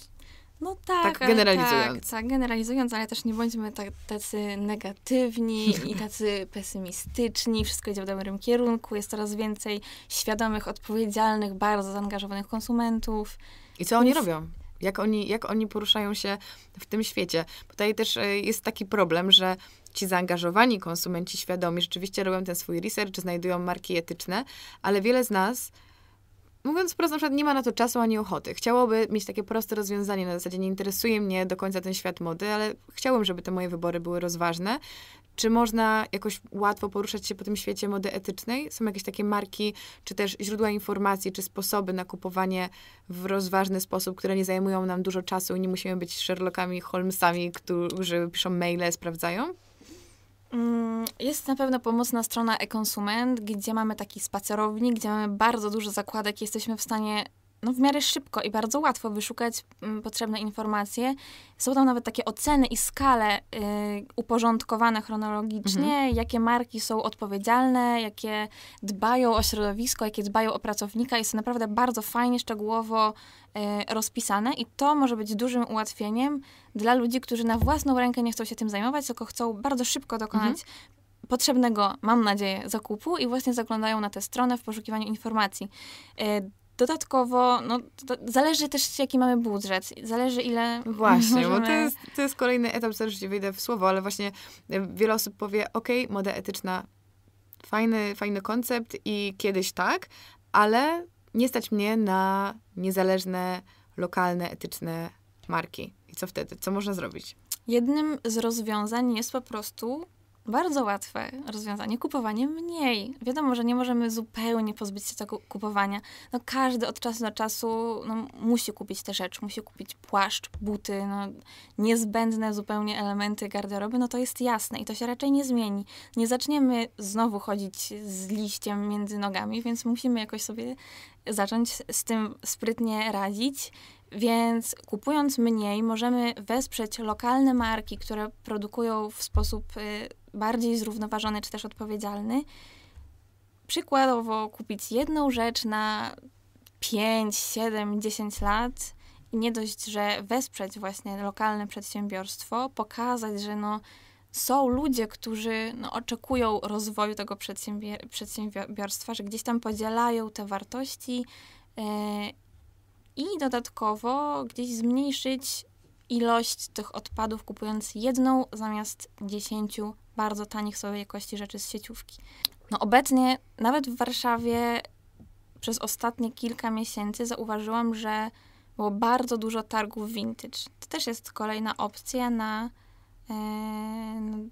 No tak, tak, tak generalizując. Tak, tak, generalizując, ale też nie bądźmy tak, tacy negatywni i tacy pesymistyczni. Wszystko idzie w dobrym kierunku. Jest coraz więcej świadomych, odpowiedzialnych, bardzo zaangażowanych konsumentów. I co oni robią? Jak oni, jak oni poruszają się w tym świecie? Tutaj też e, jest taki problem, że ci zaangażowani konsumenci świadomi rzeczywiście robią ten swój research, znajdują marki etyczne, ale wiele z nas mówiąc wprost, na przykład nie ma na to czasu ani ochoty. Chciałoby mieć takie proste rozwiązanie na zasadzie, nie interesuje mnie do końca ten świat mody, ale chciałbym, żeby te moje wybory były rozważne. Czy można jakoś łatwo poruszać się po tym świecie mody etycznej? Są jakieś takie marki, czy też źródła informacji, czy sposoby na kupowanie w rozważny sposób, które nie zajmują nam dużo czasu i nie musimy być Sherlockami Holmesami, którzy piszą maile, sprawdzają? Mm, jest na pewno pomocna strona e-konsument, gdzie mamy taki spacerownik, gdzie mamy bardzo dużo zakładek. Jesteśmy w stanie no, w miarę szybko i bardzo łatwo wyszukać m, mm, potrzebne informacje. Są tam nawet takie oceny i skale y, uporządkowane chronologicznie, mhm. jakie marki są odpowiedzialne, jakie dbają o środowisko, jakie dbają o pracownika. Jest to naprawdę bardzo fajnie, szczegółowo y, rozpisane i to może być dużym ułatwieniem dla ludzi, którzy na własną rękę nie chcą się tym zajmować, tylko chcą bardzo szybko dokonać mhm potrzebnego, mam nadzieję, zakupu i właśnie zaglądają na tę stronę w poszukiwaniu informacji. Y, Dodatkowo, no, zależy też, jaki mamy budżet, zależy ile. Właśnie, możemy... bo to jest, to jest kolejny etap, zaraz ci wyjdę w słowo, ale właśnie wiele osób powie: OK, moda etyczna, fajny, fajny koncept i kiedyś tak, ale nie stać mnie na niezależne, lokalne, etyczne marki. I co wtedy? Co można zrobić? Jednym z rozwiązań jest po prostu bardzo łatwe rozwiązanie kupowanie mniej. Wiadomo, że nie możemy zupełnie pozbyć się tego kupowania. No, każdy od czasu do czasu no, musi kupić tę rzecz, musi kupić płaszcz, buty, no, niezbędne zupełnie elementy garderoby, no to jest jasne i to się raczej nie zmieni. Nie zaczniemy znowu chodzić z liściem między nogami, więc musimy jakoś sobie zacząć z tym sprytnie radzić. Więc kupując mniej, możemy wesprzeć lokalne marki, które produkują w sposób y, bardziej zrównoważony czy też odpowiedzialny. Przykładowo, kupić jedną rzecz na 5, 7, 10 lat i nie dość, że wesprzeć właśnie lokalne przedsiębiorstwo, pokazać, że no są ludzie, którzy no, oczekują rozwoju tego przedsiębiorstwa, że gdzieś tam podzielają te wartości e, i dodatkowo gdzieś zmniejszyć ilość tych odpadów, kupując jedną zamiast dziesięciu bardzo tanich sobie jakości rzeczy z sieciówki. No obecnie, nawet w Warszawie, przez ostatnie kilka miesięcy zauważyłam, że było bardzo dużo targów vintage. To też jest kolejna opcja na E,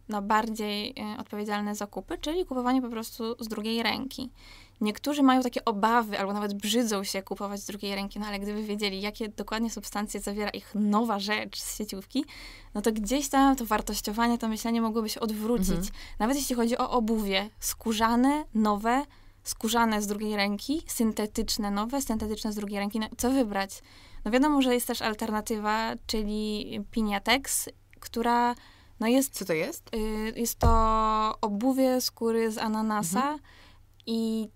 no, bardziej e, odpowiedzialne zakupy, czyli kupowanie po prostu z drugiej ręki. Niektórzy mają takie obawy, albo nawet brzydzą się kupować z drugiej ręki, no ale gdyby wiedzieli, jakie dokładnie substancje zawiera ich nowa rzecz z sieciówki, no to gdzieś tam to wartościowanie, to myślenie mogłoby się odwrócić. Mhm. Nawet jeśli chodzi o obuwie, skórzane, nowe, skórzane z drugiej ręki, syntetyczne nowe, syntetyczne z drugiej ręki, no, co wybrać? No wiadomo, że jest też alternatywa, czyli Piniatex która no jest... Co to jest? Y, jest to obuwie skóry z ananasa mhm. i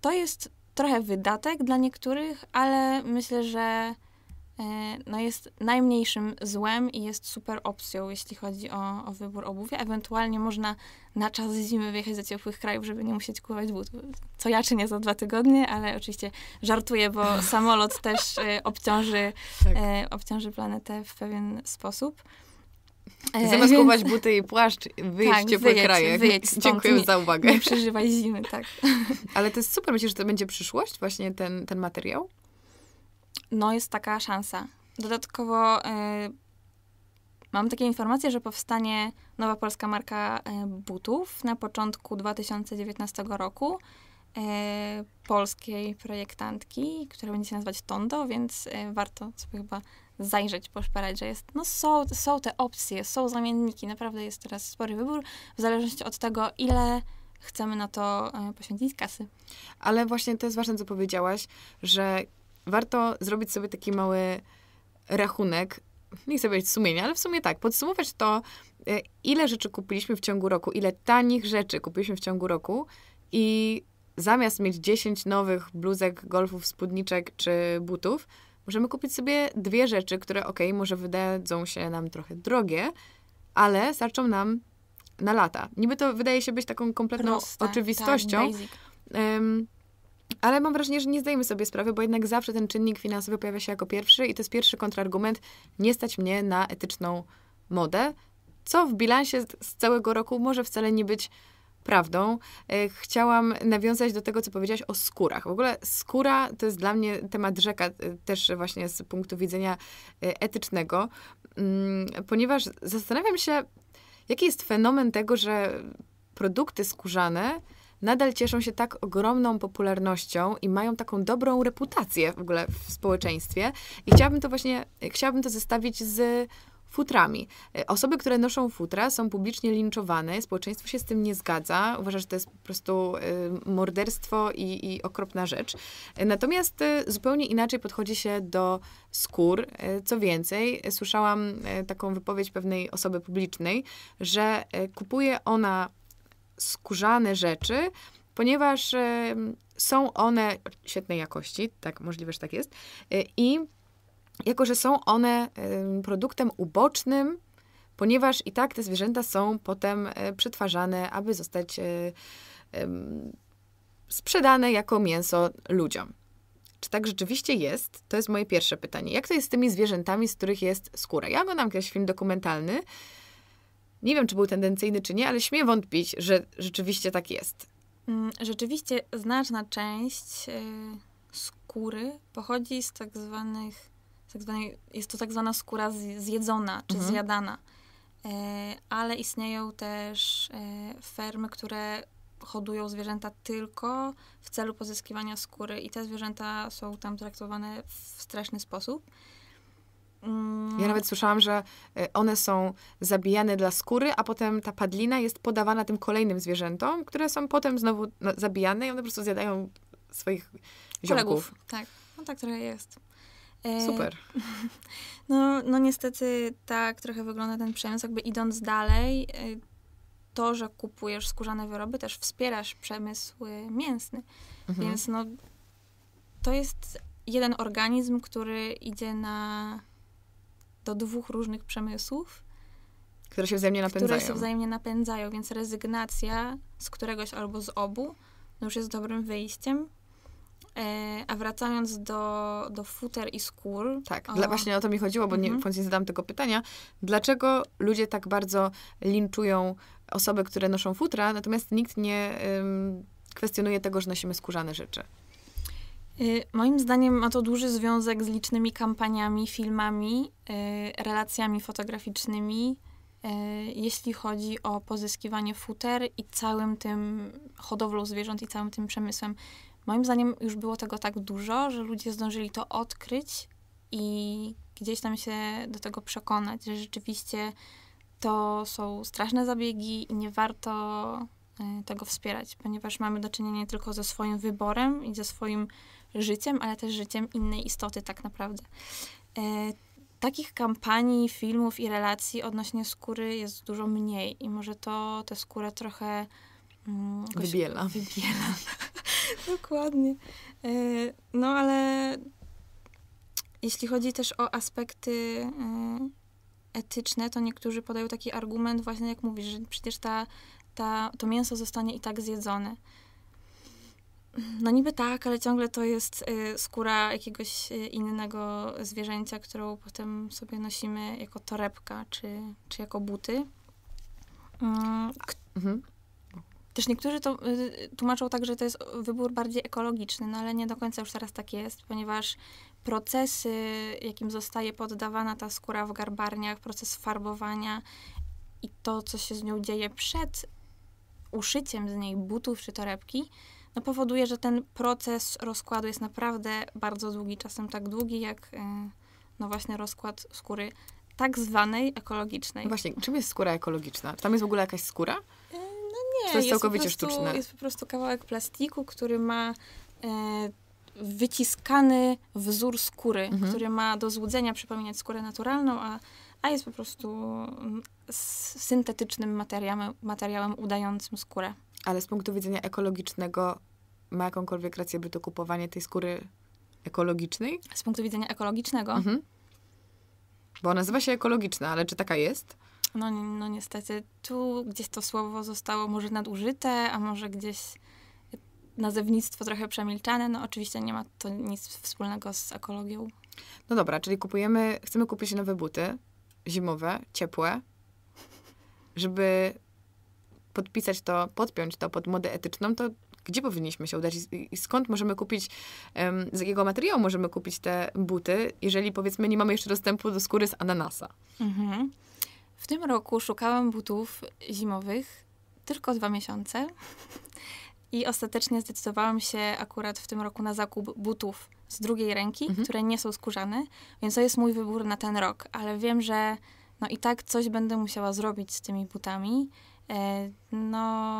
to jest trochę wydatek dla niektórych, ale myślę, że y, no jest najmniejszym złem i jest super opcją, jeśli chodzi o, o wybór obuwia. Ewentualnie można na czas zimy wyjechać do ciepłych krajów, żeby nie musieć kupować butów. Co ja czynię za dwa tygodnie, ale oczywiście żartuję, bo samolot też y, obciąży, tak. Y, obciąży planetę w pewien sposób. E. Zamaskować kupować buty i płaszcz, wyjść tak, ciepłe wyjedź, kraje. Wyjedź stąd, Dziękuję nie, za uwagę. Nie przeżywaj zimy, tak. Ale to jest super. Myślisz, że to będzie przyszłość, właśnie ten, ten materiał? No, jest taka szansa. Dodatkowo y, mam takie informacje, że powstanie nowa polska marka e, butów na początku 2019 roku y, polskiej projektantki, która będzie się nazywać Tondo, więc warto sobie chyba zajrzeć, poszperać, że jest, no są, są te opcje, są zamienniki, naprawdę jest teraz spory wybór, w zależności od tego, ile chcemy na to e, poświęcić kasy. Ale właśnie to jest ważne, co powiedziałaś, że warto zrobić sobie taki mały rachunek, nie chcę powiedzieć sumienia, ale w sumie tak, podsumować to, e, ile rzeczy kupiliśmy w ciągu roku, ile tanich rzeczy kupiliśmy w ciągu roku i zamiast mieć 10 nowych bluzek, golfów, spódniczek czy butów, możemy kupić sobie dwie rzeczy, które ok, może wydadzą się nam trochę drogie, ale starczą nam na lata. Niby to wydaje się być taką kompletną Proste, tak, oczywistością. Tak, ale mam wrażenie, że nie zdajemy sobie sprawy, bo jednak zawsze ten czynnik finansowy pojawia się jako pierwszy i to jest pierwszy kontrargument. Nie stać mnie na etyczną modę, co w bilansie z całego roku może wcale nie być prawdą, e, chciałam nawiązać do tego, co powiedziałaś o skórach. W ogóle skóra to jest dla mnie temat rzeka, e, też właśnie z punktu widzenia e, etycznego, mm, ponieważ zastanawiam się, jaki jest fenomen tego, że produkty skórzane nadal cieszą się tak ogromną popularnością i mają taką dobrą reputację w ogóle w społeczeństwie. I chciałabym to właśnie, chciałabym to zestawić z futrami. E, osoby, które noszą futra, są publicznie linczowane, społeczeństwo się z tym nie zgadza, uważa, że to jest po prostu e, morderstwo i, i okropna rzecz. E, natomiast zupełnie inaczej podchodzi się do skór. Co więcej, słyszałam taką wypowiedź pewnej osoby publicznej, że kupuje ona skórzane rzeczy, ponieważ są one świetnej jakości, tak możliwe, że tak jest, i jako że są one produktem ubocznym, ponieważ i tak te zwierzęta są potem e, przetwarzane, aby zostać e, sprzedane jako mięso ludziom. Czy tak rzeczywiście jest? To jest moje pierwsze pytanie. Jak to jest z tymi zwierzętami, z których jest skóra? Ja oglądam kiedyś film dokumentalny. Nie wiem, czy był tendencyjny, czy nie, ale śmiem wątpić, że rzeczywiście tak jest. Mm, rzeczywiście znaczna część e, skóry pochodzi z tak zwanych tak zwanej, jest to tak zwana skóra zjedzona czy mhm. zjadana. E, ale istnieją też e, fermy, które hodują zwierzęta tylko w celu pozyskiwania skóry i te zwierzęta są tam traktowane w straszny sposób. Mm. Ja nawet słyszałam, że e, one są zabijane dla skóry, a potem ta padlina jest podawana tym kolejnym zwierzętom, które są potem znowu no, zabijane i one po prostu zjadają swoich ziomków. Kolegów, tak. No tak trochę jest. E, Super. No, no niestety tak trochę wygląda ten przemysł, jakby idąc dalej, e, to, że kupujesz skórzane wyroby, też wspierasz przemysł e, mięsny. Mhm. Więc no, to jest jeden organizm, który idzie na do dwóch różnych przemysłów. Które się wzajemnie napędzają. Które się wzajemnie napędzają, więc rezygnacja z któregoś albo z obu no już jest dobrym wyjściem, E, a wracając do, do futer i skór. Tak, o... właśnie o to mi chodziło, bo nie, mhm. w końcu nie zadałam tego pytania. Dlaczego ludzie tak bardzo linczują osoby, które noszą futra, natomiast nikt nie ym, kwestionuje tego, że nosimy skórzane rzeczy? Y, moim zdaniem ma to duży związek z licznymi kampaniami, filmami, yy, relacjami fotograficznymi, y, jeśli chodzi o pozyskiwanie futer i całym tym hodowlą zwierząt i całym tym przemysłem moim zdaniem już było tego tak dużo, że ludzie zdążyli to odkryć i gdzieś tam się do tego przekonać, że rzeczywiście to są straszne zabiegi i nie warto e, tego wspierać, ponieważ mamy do czynienia nie tylko ze swoim wyborem i ze swoim życiem, ale też życiem innej istoty tak naprawdę. E, takich kampanii, filmów i relacji odnośnie skóry jest dużo mniej i może to tę skórę trochę Mm, wybiela. Wybiela. Dokładnie. E, no ale jeśli chodzi też o aspekty e, etyczne, to niektórzy podają taki argument właśnie jak mówisz, że przecież ta, ta, to mięso zostanie i tak zjedzone. No niby tak, ale ciągle to jest e, skóra jakiegoś innego zwierzęcia, którą potem sobie nosimy jako torebka czy, czy jako buty. Mm, k- mhm. Też niektórzy to y, tłumaczą tak, że to jest wybór bardziej ekologiczny, no ale nie do końca już teraz tak jest, ponieważ procesy, jakim zostaje poddawana ta skóra w garbarniach, proces farbowania i to, co się z nią dzieje przed uszyciem z niej butów czy torebki, no powoduje, że ten proces rozkładu jest naprawdę bardzo długi, czasem tak długi jak y, no właśnie rozkład skóry tak zwanej ekologicznej. Właśnie, czym jest skóra ekologiczna? Czy tam jest w ogóle jakaś skóra? Y, nie, to jest, całkowicie prostu, sztuczne. Jest po prostu kawałek plastiku, który ma e, wyciskany wzór skóry, mhm. który ma do złudzenia przypominać skórę naturalną, a, a jest po prostu mm, syntetycznym materiałem, materiałem udającym skórę. Ale z punktu widzenia ekologicznego ma jakąkolwiek rację to kupowanie tej skóry ekologicznej? Z punktu widzenia ekologicznego? Mhm. Bo nazywa się ekologiczna, ale czy taka jest? No, no niestety, tu gdzieś to słowo zostało może nadużyte, a może gdzieś nazewnictwo trochę przemilczane. No oczywiście nie ma to nic wspólnego z ekologią. No dobra, czyli kupujemy, chcemy kupić nowe buty zimowe, ciepłe, żeby podpisać to, podpiąć to pod modę etyczną, to gdzie powinniśmy się udać i skąd możemy kupić, z jakiego materiału możemy kupić te buty, jeżeli powiedzmy nie mamy jeszcze dostępu do skóry z ananasa? Mhm. W tym roku szukałam butów zimowych tylko dwa miesiące i ostatecznie zdecydowałam się akurat w tym roku na zakup butów z drugiej ręki, mhm. które nie są skórzane, więc to jest mój wybór na ten rok, ale wiem, że no i tak coś będę musiała zrobić z tymi butami. E, no,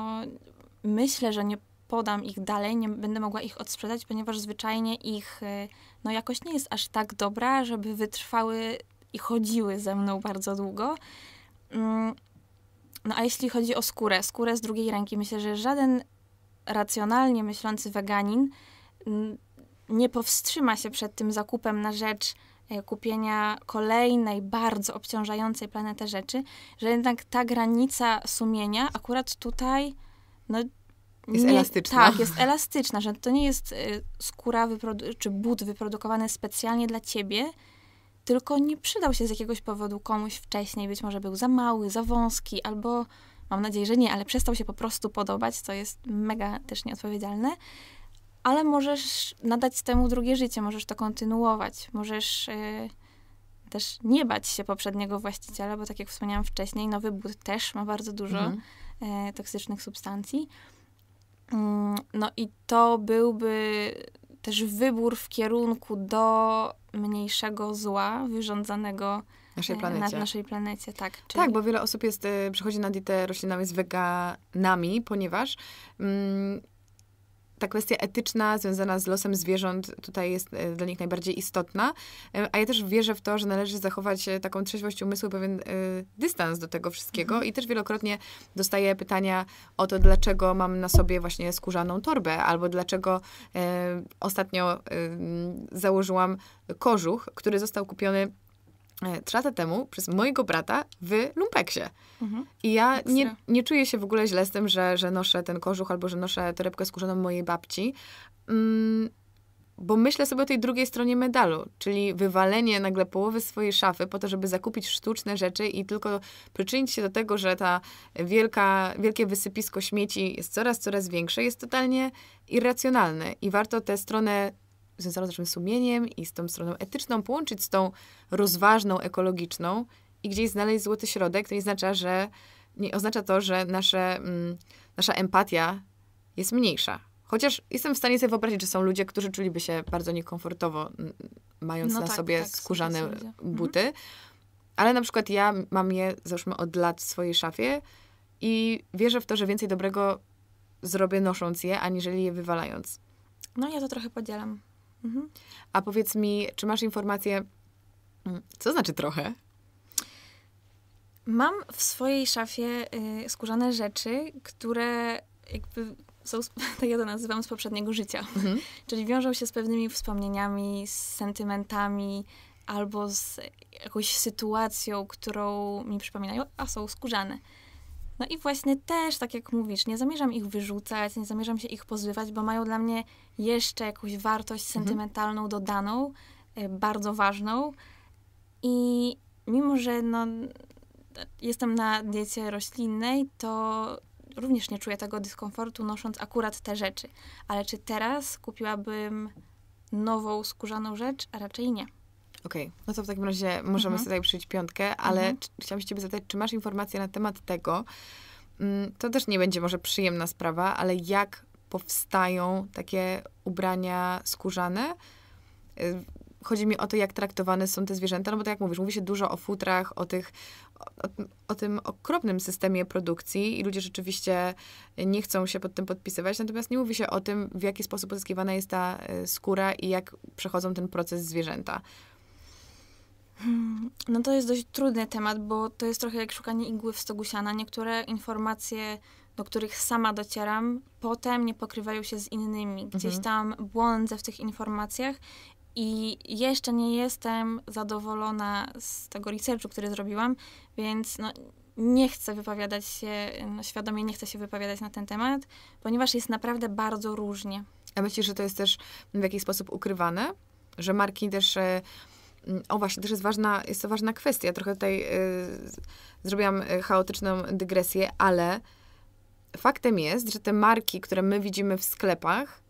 myślę, że nie podam ich dalej, nie będę mogła ich odsprzedać, ponieważ zwyczajnie ich e, no, jakość nie jest aż tak dobra, żeby wytrwały i chodziły ze mną bardzo długo. Mm, no a jeśli chodzi o skórę, skórę z drugiej ręki, myślę, że żaden racjonalnie myślący weganin mm, nie powstrzyma się przed tym zakupem na rzecz e, kupienia kolejnej bardzo obciążającej planetę rzeczy, że jednak ta granica sumienia akurat tutaj no, jest nie, elastyczna. Tak, jest elastyczna, że to nie jest e, skóra czy but wyprodukowany specjalnie dla ciebie, tylko nie przydał się z jakiegoś powodu komuś wcześniej, być może był za mały, za wąski, albo mam nadzieję, że nie, ale przestał się po prostu podobać, co jest mega też nieodpowiedzialne. Ale możesz nadać temu drugie życie, możesz to kontynuować, możesz yy, też nie bać się poprzedniego właściciela, bo tak jak wspomniałam wcześniej, nowy but też ma bardzo dużo mm. yy, toksycznych substancji. Yy, no i to byłby też wybór w kierunku do mniejszego zła wyrządzanego naszej e, planecie. Na naszej planecie, tak. Czyli... Tak, bo wiele osób jest, e, przychodzi na dietę roślinną, z weganami, ponieważ mm, ta kwestia etyczna związana z losem zwierząt tutaj jest e, dla nich najbardziej istotna. E, a ja też wierzę w to, że należy zachować e, taką trzeźwość umysłu, pewien dystans do tego wszystkiego. Mhm. I też wielokrotnie dostaję pytania o to, dlaczego mam na sobie właśnie skórzaną torbę, albo dlaczego ostatnio założyłam kożuch, który został kupiony E, trzy lata temu przez mojego brata w lumpeksie. Mhm. I ja nie, nie czuję się w ogóle źle z tym, że, że noszę ten kożuch albo że noszę torebkę skórzoną mojej babci. Mm, bo myślę sobie o tej drugiej stronie medalu, czyli wywalenie nagle połowy swojej szafy po to, żeby zakupić sztuczne rzeczy i tylko przyczynić się do tego, że ta wielka, wielkie wysypisko śmieci jest coraz, coraz większe, jest totalnie irracjonalne. I warto tę stronę związaną z naszym sumieniem i z tą stroną etyczną połączyć z tą rozważną, ekologiczną i gdzieś znaleźć złoty środek, to nie oznacza, że nie oznacza to, że nasze, mm, nasza empatia jest mniejsza. Chociaż jestem w stanie sobie wyobrazić, że są ludzie, którzy czuliby się bardzo niekomfortowo, mając no na tak, sobie tak, skórzane mhm. buty. Mhm. Ale na przykład ja mam je, załóżmy, od lat w swojej szafie i wierzę w to, że więcej dobrego zrobię nosząc je, aniżeli je wywalając. No ja to trochę podzielam. Mhm. A powiedz mi, czy masz informację, mm, co znaczy trochę? Mam w swojej szafie y, skórzane rzeczy, które jakby są, tak ja to nazywam, z poprzedniego życia. Mhm. Czyli wiążą się z pewnymi wspomnieniami, z sentymentami albo z jakąś sytuacją, którą mi przypominają, a są skórzane. No i właśnie też, tak jak mówisz, nie zamierzam ich wyrzucać, nie zamierzam się ich pozbywać, bo mają dla mnie jeszcze jakąś wartość mhm. sentymentalną mhm. dodaną, e, bardzo ważną. I mimo, że no, jestem na diecie roślinnej, to również nie czuję tego dyskomfortu nosząc akurat te rzeczy. Ale czy teraz kupiłabym nową skórzaną rzecz? Raczej nie. Okej, okay. no to w takim razie możemy mhm. sobie przyjąć piątkę, ale mhm. chciałam się ciebie zapytać, czy masz informacje na temat tego, mm, to też nie będzie może przyjemna sprawa, ale jak powstają takie ubrania skórzane? Y, chodzi mi o to, jak traktowane są te zwierzęta, no bo tak jak mówisz, mówi się dużo o futrach, o tych, o, o, tym okropnym systemie produkcji i ludzie rzeczywiście nie chcą się pod tym podpisywać, natomiast nie mówi się o tym, w jaki sposób pozyskiwana jest ta y, skóra i jak przechodzą ten proces zwierzęta. Hmm, no to jest dość trudny temat, bo to jest trochę jak szukanie igły w stogu siana. Niektóre informacje, do których sama docieram, potem nie pokrywają się z innymi. Gdzieś mhm. tam błądzę w tych informacjach i jeszcze nie jestem zadowolona z tego researchu, który zrobiłam, więc no, nie chcę wypowiadać się, no, świadomie nie chcę się wypowiadać na ten temat, ponieważ jest naprawdę bardzo różnie. A myślisz, że to jest też w jakiś sposób ukrywane? Że marki też... Y- o właśnie, też jest ważna, jest to ważna kwestia. Trochę tutaj y, zrobiłam y, chaotyczną dygresję, ale faktem jest, że te marki, które my widzimy w sklepach,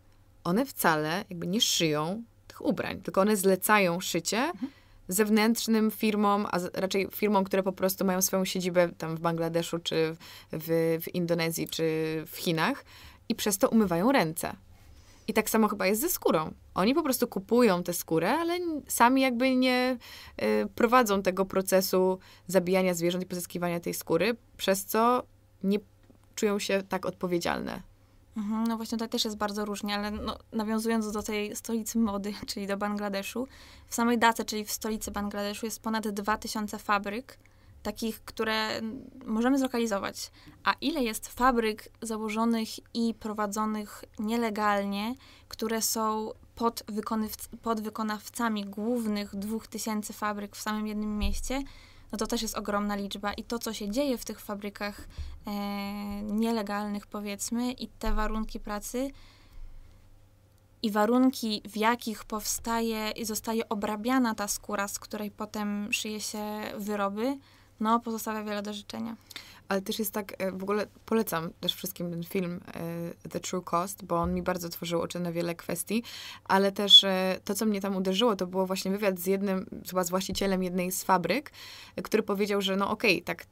one wcale jakby nie szyją tych ubrań, tylko one zlecają szycie mhm. zewnętrznym firmom, a raczej firmom, które po prostu mają swoją siedzibę tam w Bangladeszu, czy w, w Indonezji, czy w Chinach i przez to umywają ręce. I tak samo chyba jest ze skórą. Oni po prostu kupują tę skórę, ale sami jakby nie y, prowadzą tego procesu zabijania zwierząt i pozyskiwania tej skóry, przez co nie czują się tak odpowiedzialne. Mhm, no właśnie, to też jest bardzo różnie, ale no, nawiązując do tej stolicy mody, czyli do Bangladeszu, w samej Dace, czyli w stolicy Bangladeszu jest ponad 2000 fabryk, takich, które możemy zlokalizować, a ile jest fabryk założonych i prowadzonych nielegalnie, które są podwykonawcami głównych dwóch tysięcy fabryk w samym jednym mieście, no to też jest ogromna liczba. I to, co się dzieje w tych fabrykach e, nielegalnych, powiedzmy, i te warunki pracy, i warunki, w jakich powstaje i zostaje obrabiana ta skóra, z której potem szyje się wyroby, no, pozostawia wiele do życzenia. Ale też jest tak, e, w ogóle polecam też wszystkim ten film e, The True Cost, bo on mi bardzo otworzył oczy na wiele kwestii, ale też e, to, co mnie tam uderzyło, to było właśnie wywiad z jednym, chyba z właścicielem jednej z fabryk, który powiedział, że no okej, okay, tak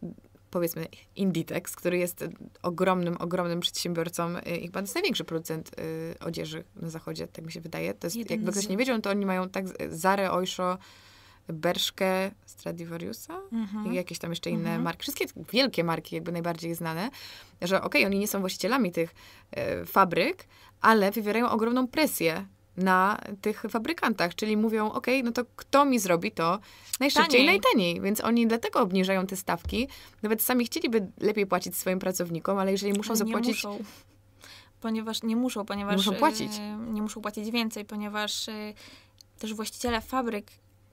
powiedzmy Inditex, który jest ogromnym, ogromnym przedsiębiorcą i chyba jest największy producent odzieży na zachodzie, tak mi się wydaje. To jest, jakby ktoś nie wiedział, no to oni mają tak Zare, Ojszo, Berszkę Stradivariusa mhm. i jakieś tam jeszcze inne mhm. marki. Wszystkie wielkie marki, jakby najbardziej znane, że okej, okay, oni nie są właścicielami tych e, fabryk, ale wywierają ogromną presję na tych fabrykantach, czyli mówią, ok, no to kto mi zrobi to najszybciej, taniej. najtaniej. Więc oni dlatego obniżają te stawki. Nawet sami chcieliby lepiej płacić swoim pracownikom, ale jeżeli muszą nie zapłacić... Muszą. Ponieważ nie muszą, ponieważ... Muszą płacić. E, nie muszą płacić więcej, ponieważ e, też właściciele fabryk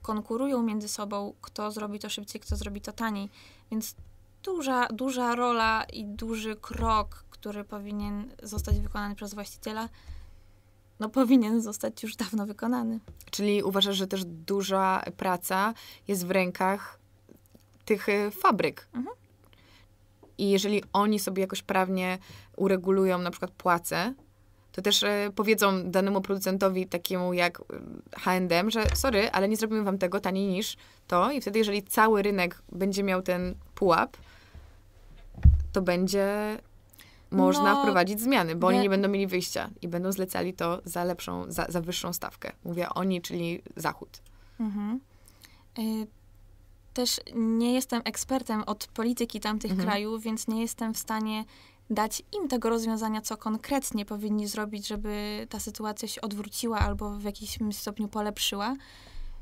konkurują między sobą, kto zrobi to szybciej, kto zrobi to taniej. Więc duża, duża rola i duży krok, który powinien zostać wykonany przez właściciela, no powinien zostać już dawno wykonany. Czyli uważasz, że też duża praca jest w rękach tych y, fabryk. Mhm. I jeżeli oni sobie jakoś prawnie uregulują na przykład płace, to też e, powiedzą danemu producentowi takiemu jak H&M, że sorry, ale nie zrobimy wam tego taniej niż to i wtedy jeżeli cały rynek będzie miał ten pułap, to będzie można no, wprowadzić zmiany, bo nie. oni nie będą mieli wyjścia i będą zlecali to za lepszą, za, za wyższą stawkę. Mówię oni, czyli Zachód. Mhm. Y, też nie jestem ekspertem od polityki tamtych mhm. krajów, więc nie jestem w stanie dać im tego rozwiązania, co konkretnie powinni zrobić, żeby ta sytuacja się odwróciła albo w jakimś stopniu polepszyła.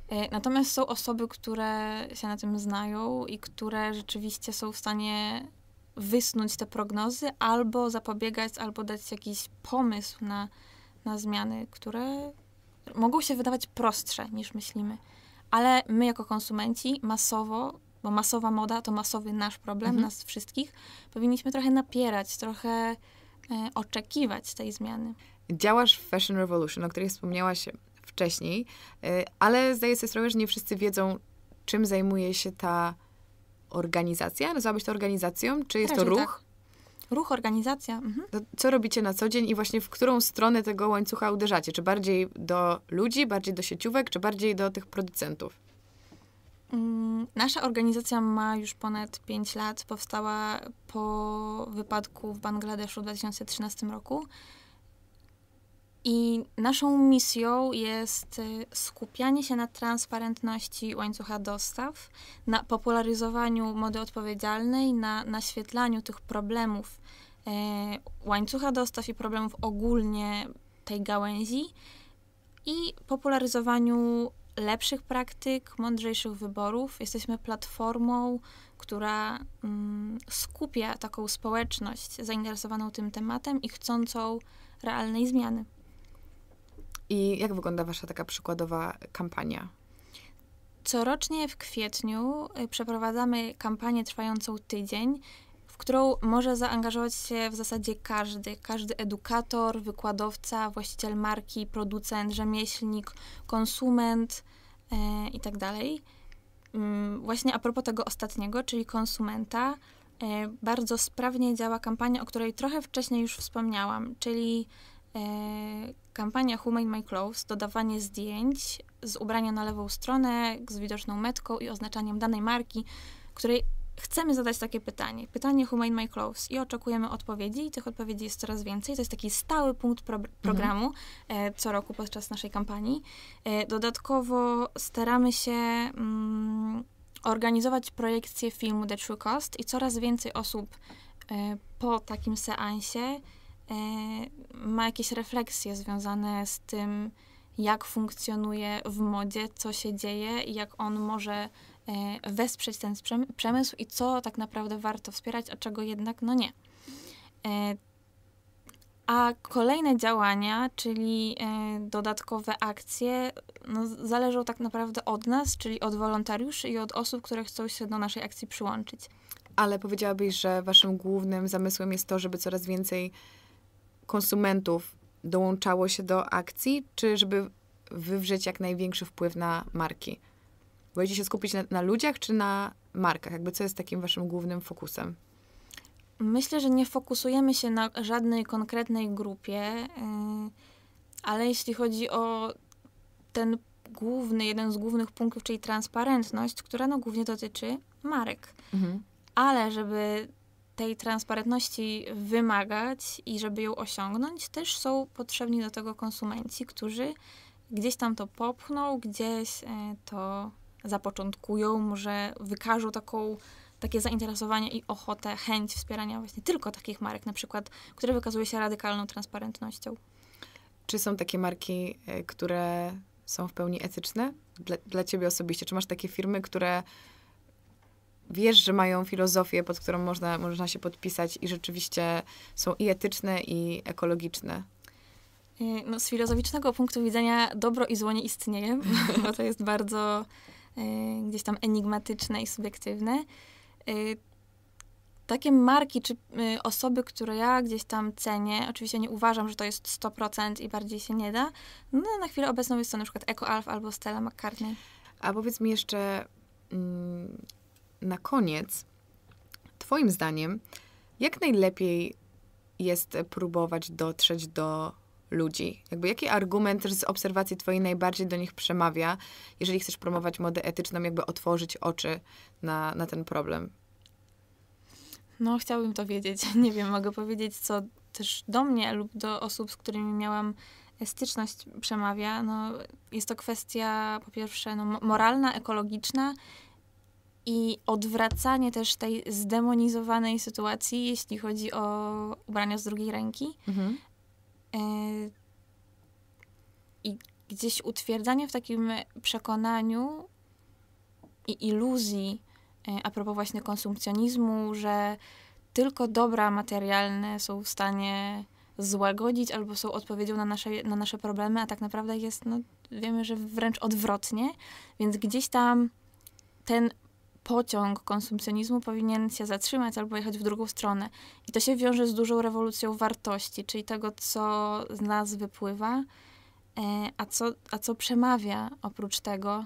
E, natomiast są osoby, które się na tym znają i które rzeczywiście są w stanie wysnuć te prognozy albo zapobiegać, albo dać jakiś pomysł na, na zmiany, które mogą się wydawać prostsze niż myślimy. Ale my, jako konsumenci, masowo bo masowa moda to masowy nasz problem, mhm. nas wszystkich, powinniśmy trochę napierać, trochę e, oczekiwać tej zmiany. Działasz w Fashion Revolution, o której wspomniałaś wcześniej, e, ale zdaję sobie sprawę, że nie wszyscy wiedzą, czym zajmuje się ta organizacja. Nazwałabyś to organizacją, czy jest Raczej to ruch? Tak. Ruch, organizacja. Mhm. Co robicie na co dzień i właśnie w którą stronę tego łańcucha uderzacie? Czy bardziej do ludzi, bardziej do sieciówek, czy bardziej do tych producentów? Mm, nasza organizacja ma już ponad 5 lat. Powstała po wypadku w Bangladeszu w 2013 roku. I naszą misją jest y, skupianie się na transparentności łańcucha dostaw, na popularyzowaniu mody odpowiedzialnej, na naświetlaniu tych problemów e, łańcucha dostaw i problemów ogólnie tej gałęzi i popularyzowaniu lepszych praktyk, mądrzejszych wyborów. Jesteśmy platformą, która mm, skupia taką społeczność zainteresowaną tym tematem i chcącą realnej zmiany. I jak wygląda Wasza taka przykładowa kampania? Corocznie w kwietniu y, przeprowadzamy kampanię trwającą tydzień w którą może zaangażować się w zasadzie każdy. Każdy edukator, wykładowca, właściciel marki, producent, rzemieślnik, konsument e, itd. Tak mm, właśnie a propos tego ostatniego, czyli konsumenta, e, bardzo sprawnie działa kampania, o której trochę wcześniej już wspomniałam, czyli e, kampania Who Made My Clothes, dodawanie zdjęć z ubrania na lewą stronę, z widoczną metką i oznaczaniem danej marki, której chcemy zadać takie pytanie, pytanie Who Made My Clothes i oczekujemy odpowiedzi i tych odpowiedzi jest coraz więcej. To jest taki stały punkt pro mhm. programu mhm. co roku podczas naszej kampanii. E, dodatkowo staramy się mm, organizować projekcję filmu The True Cost i coraz więcej osób e, po takim seansie ma jakieś refleksje związane z tym, jak funkcjonuje w modzie, co się dzieje i jak on może E, wesprzeć ten przemysł i co tak naprawdę warto wspierać, a czego jednak no nie. E, a kolejne działania, czyli e, dodatkowe akcje, no, zależą tak naprawdę od nas, czyli od wolontariuszy i od osób, które chcą się do naszej akcji przyłączyć. Ale powiedziałabyś, że waszym głównym zamysłem jest to, żeby coraz więcej konsumentów dołączało się do akcji, czy żeby wywrzeć jak największy wpływ na marki? Wolicie się skupić na, na ludziach czy na markach? Jakby co jest takim waszym głównym fokusem? Myślę, że nie fokusujemy się na żadnej konkretnej grupie, y, ale jeśli chodzi o ten główny, jeden z głównych punktów, czyli transparentność, która no głównie dotyczy marek. Mhm. Ale żeby tej transparentności wymagać i żeby ją osiągnąć, też są potrzebni do tego konsumenci, którzy gdzieś tam to popchną, gdzieś y, to zapoczątkują, może wykażą taką, takie zainteresowanie i ochotę, chęć wspierania właśnie tylko takich marek, na przykład, które wykazuje się radykalną transparentnością. Czy są takie marki, e, które są w pełni etyczne dla, dla ciebie osobiście? Czy masz takie firmy, które wiesz, że mają filozofię, pod którą można, można się podpisać i rzeczywiście są i etyczne, i ekologiczne? E, no, z filozoficznego punktu widzenia dobro i zło nie istnieje, bo to jest bardzo Y, gdzieś tam enigmatyczne i subiektywne. Y, takie marki czy y, osoby, które ja gdzieś tam cenię, oczywiście nie uważam, że to jest 100% i bardziej się nie da, no na chwilę obecną jest to na przykład Eco Alf albo Stella McCartney. A powiedz mi jeszcze mm, na koniec, Twoim zdaniem, jak najlepiej jest próbować dotrzeć do ludzi? Jakby jaki argument z obserwacji twojej najbardziej do nich przemawia, jeżeli chcesz promować modę etyczną, jakby otworzyć oczy na, na ten problem? No, chciałabym to wiedzieć. Nie wiem, mogę powiedzieć, co też do mnie lub do osób, z którymi miałam styczność przemawia. No, jest to kwestia po pierwsze no, moralna, ekologiczna i odwracanie też tej zdemonizowanej sytuacji, jeśli chodzi o ubrania z drugiej ręki. Mhm. E, I gdzieś utwierdzanie w takim przekonaniu i iluzji, e, a propos właśnie konsumpcjonizmu, że tylko dobra materialne są w stanie złagodzić albo są odpowiedzią na nasze, na nasze problemy, a tak naprawdę jest, no, wiemy, że wręcz odwrotnie. Więc gdzieś tam ten pociąg konsumpcjonizmu powinien się zatrzymać albo jechać w drugą stronę. I to się wiąże z dużą rewolucją wartości, czyli tego, co z nas wypływa, e, a co, a co przemawia oprócz tego.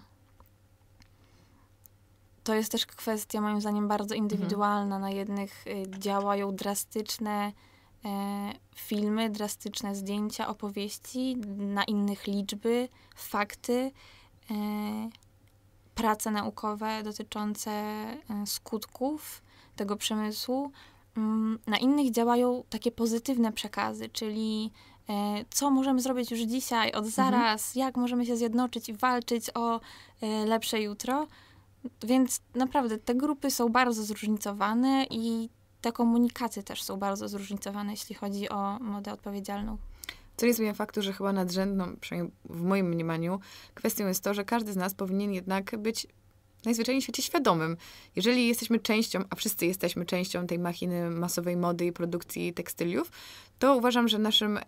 To jest też kwestia, moim zdaniem, bardzo mhm. indywidualna. Mhm. Na jednych y, działają drastyczne e, filmy, drastyczne zdjęcia, opowieści, na innych liczby, fakty. E, prace naukowe dotyczące e, skutków tego przemysłu. Mm, na innych działają takie pozytywne przekazy, czyli e, co możemy zrobić już dzisiaj, od mhm. zaraz, mhm. jak możemy się zjednoczyć i walczyć o e, lepsze jutro. Więc naprawdę te grupy są bardzo zróżnicowane i te komunikaty też są bardzo zróżnicowane, jeśli chodzi o modę odpowiedzialną. Co nie zmienia faktu, że chyba nadrzędną, przynajmniej w moim mniemaniu, kwestią jest to, że każdy z nas powinien jednak być najzwyczajniej w świecie świadomym. Jeżeli jesteśmy częścią, a wszyscy jesteśmy częścią tej machiny masowej mody i produkcji tekstyliów, to uważam, że naszym y,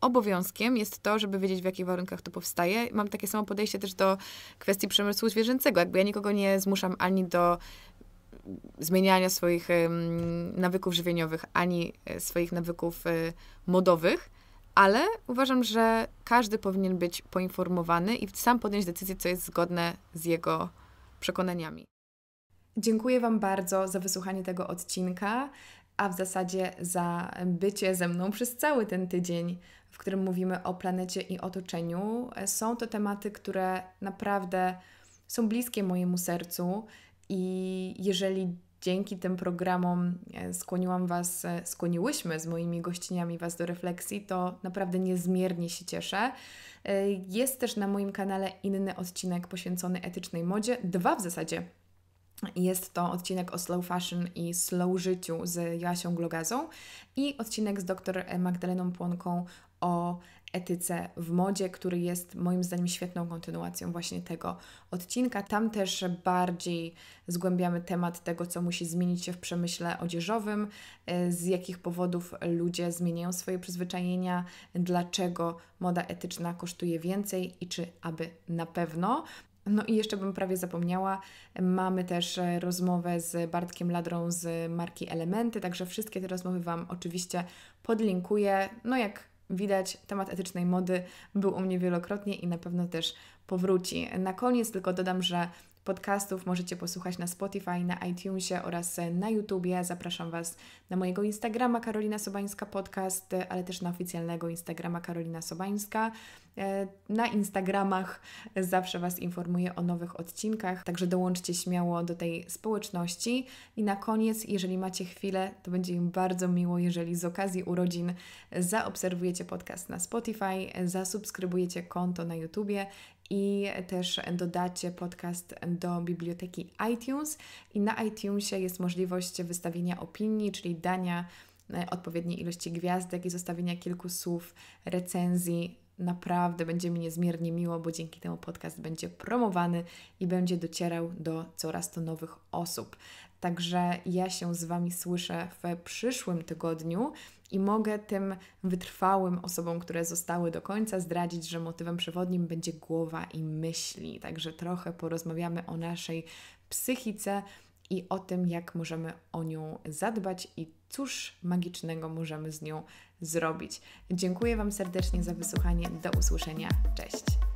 obowiązkiem jest to, żeby wiedzieć, w jakich warunkach to powstaje. Mam takie samo podejście też do kwestii przemysłu zwierzęcego. Jakby ja nikogo nie zmuszam ani do zmieniania swoich y, nawyków żywieniowych, ani e, swoich nawyków y, modowych ale uważam, że każdy powinien być poinformowany i sam podjąć decyzję, co jest zgodne z jego przekonaniami. Dziękuję Wam bardzo za wysłuchanie tego odcinka, a w zasadzie za bycie ze mną przez cały ten tydzień, w którym mówimy o planecie i otoczeniu. Są to tematy, które naprawdę są bliskie mojemu sercu. I jeżeli dzięki tym programom e, skłoniłam Was, e, skłoniłyśmy z moimi gościniami Was do refleksji, to naprawdę niezmiernie się cieszę. E, jest też na moim kanale inny odcinek poświęcony etycznej modzie, dwa w zasadzie. Jest to odcinek o slow fashion i slow życiu z Joasią Glogazą i odcinek z dr Magdaleną Płonką o etyce w modzie, który jest moim zdaniem świetną kontynuacją właśnie tego odcinka. Tam też bardziej zgłębiamy temat tego, co musi zmienić się w przemyśle odzieżowym, e, z jakich powodów ludzie zmieniają swoje przyzwyczajenia, dlaczego moda etyczna kosztuje więcej i czy aby na pewno. No i jeszcze bym prawie zapomniała, mamy też e, rozmowę z Bartkiem Ladrą z marki Elementy, także wszystkie te rozmowy Wam oczywiście podlinkuję. No jak Widać, temat etycznej mody był u mnie wielokrotnie i na pewno też powróci. Na koniec tylko dodam, że Podcastów możecie posłuchać na Spotify, na iTunesie oraz e, na YouTubie. Zapraszam Was na mojego Instagrama Karolina Sobańska Podcast, e, ale też na oficjalnego Instagrama Karolina Sobańska. E, na Instagramach zawsze Was informuję o nowych odcinkach, także dołączcie śmiało do tej społeczności. I na koniec, jeżeli macie chwilę, to będzie im bardzo miło, jeżeli z okazji urodzin zaobserwujecie podcast na Spotify, zasubskrybujecie konto na YouTubie i też dodacie podcast do biblioteki iTunes. I na iTunesie jest możliwość wystawienia opinii, czyli dania e, odpowiedniej ilości gwiazdek i zostawienia kilku słów recenzji. Naprawdę będzie mi niezmiernie miło, bo dzięki temu podcast będzie promowany i będzie docierał do coraz to nowych osób. Także ja się z Wami słyszę w przyszłym tygodniu i mogę tym wytrwałym osobom, które zostały do końca, zdradzić, że motywem przewodnim będzie głowa i myśli. Także trochę porozmawiamy o naszej psychice i o tym, jak możemy o nią zadbać i cóż magicznego możemy z nią zrobić. Dziękuję Wam serdecznie za wysłuchanie. Do usłyszenia. Cześć.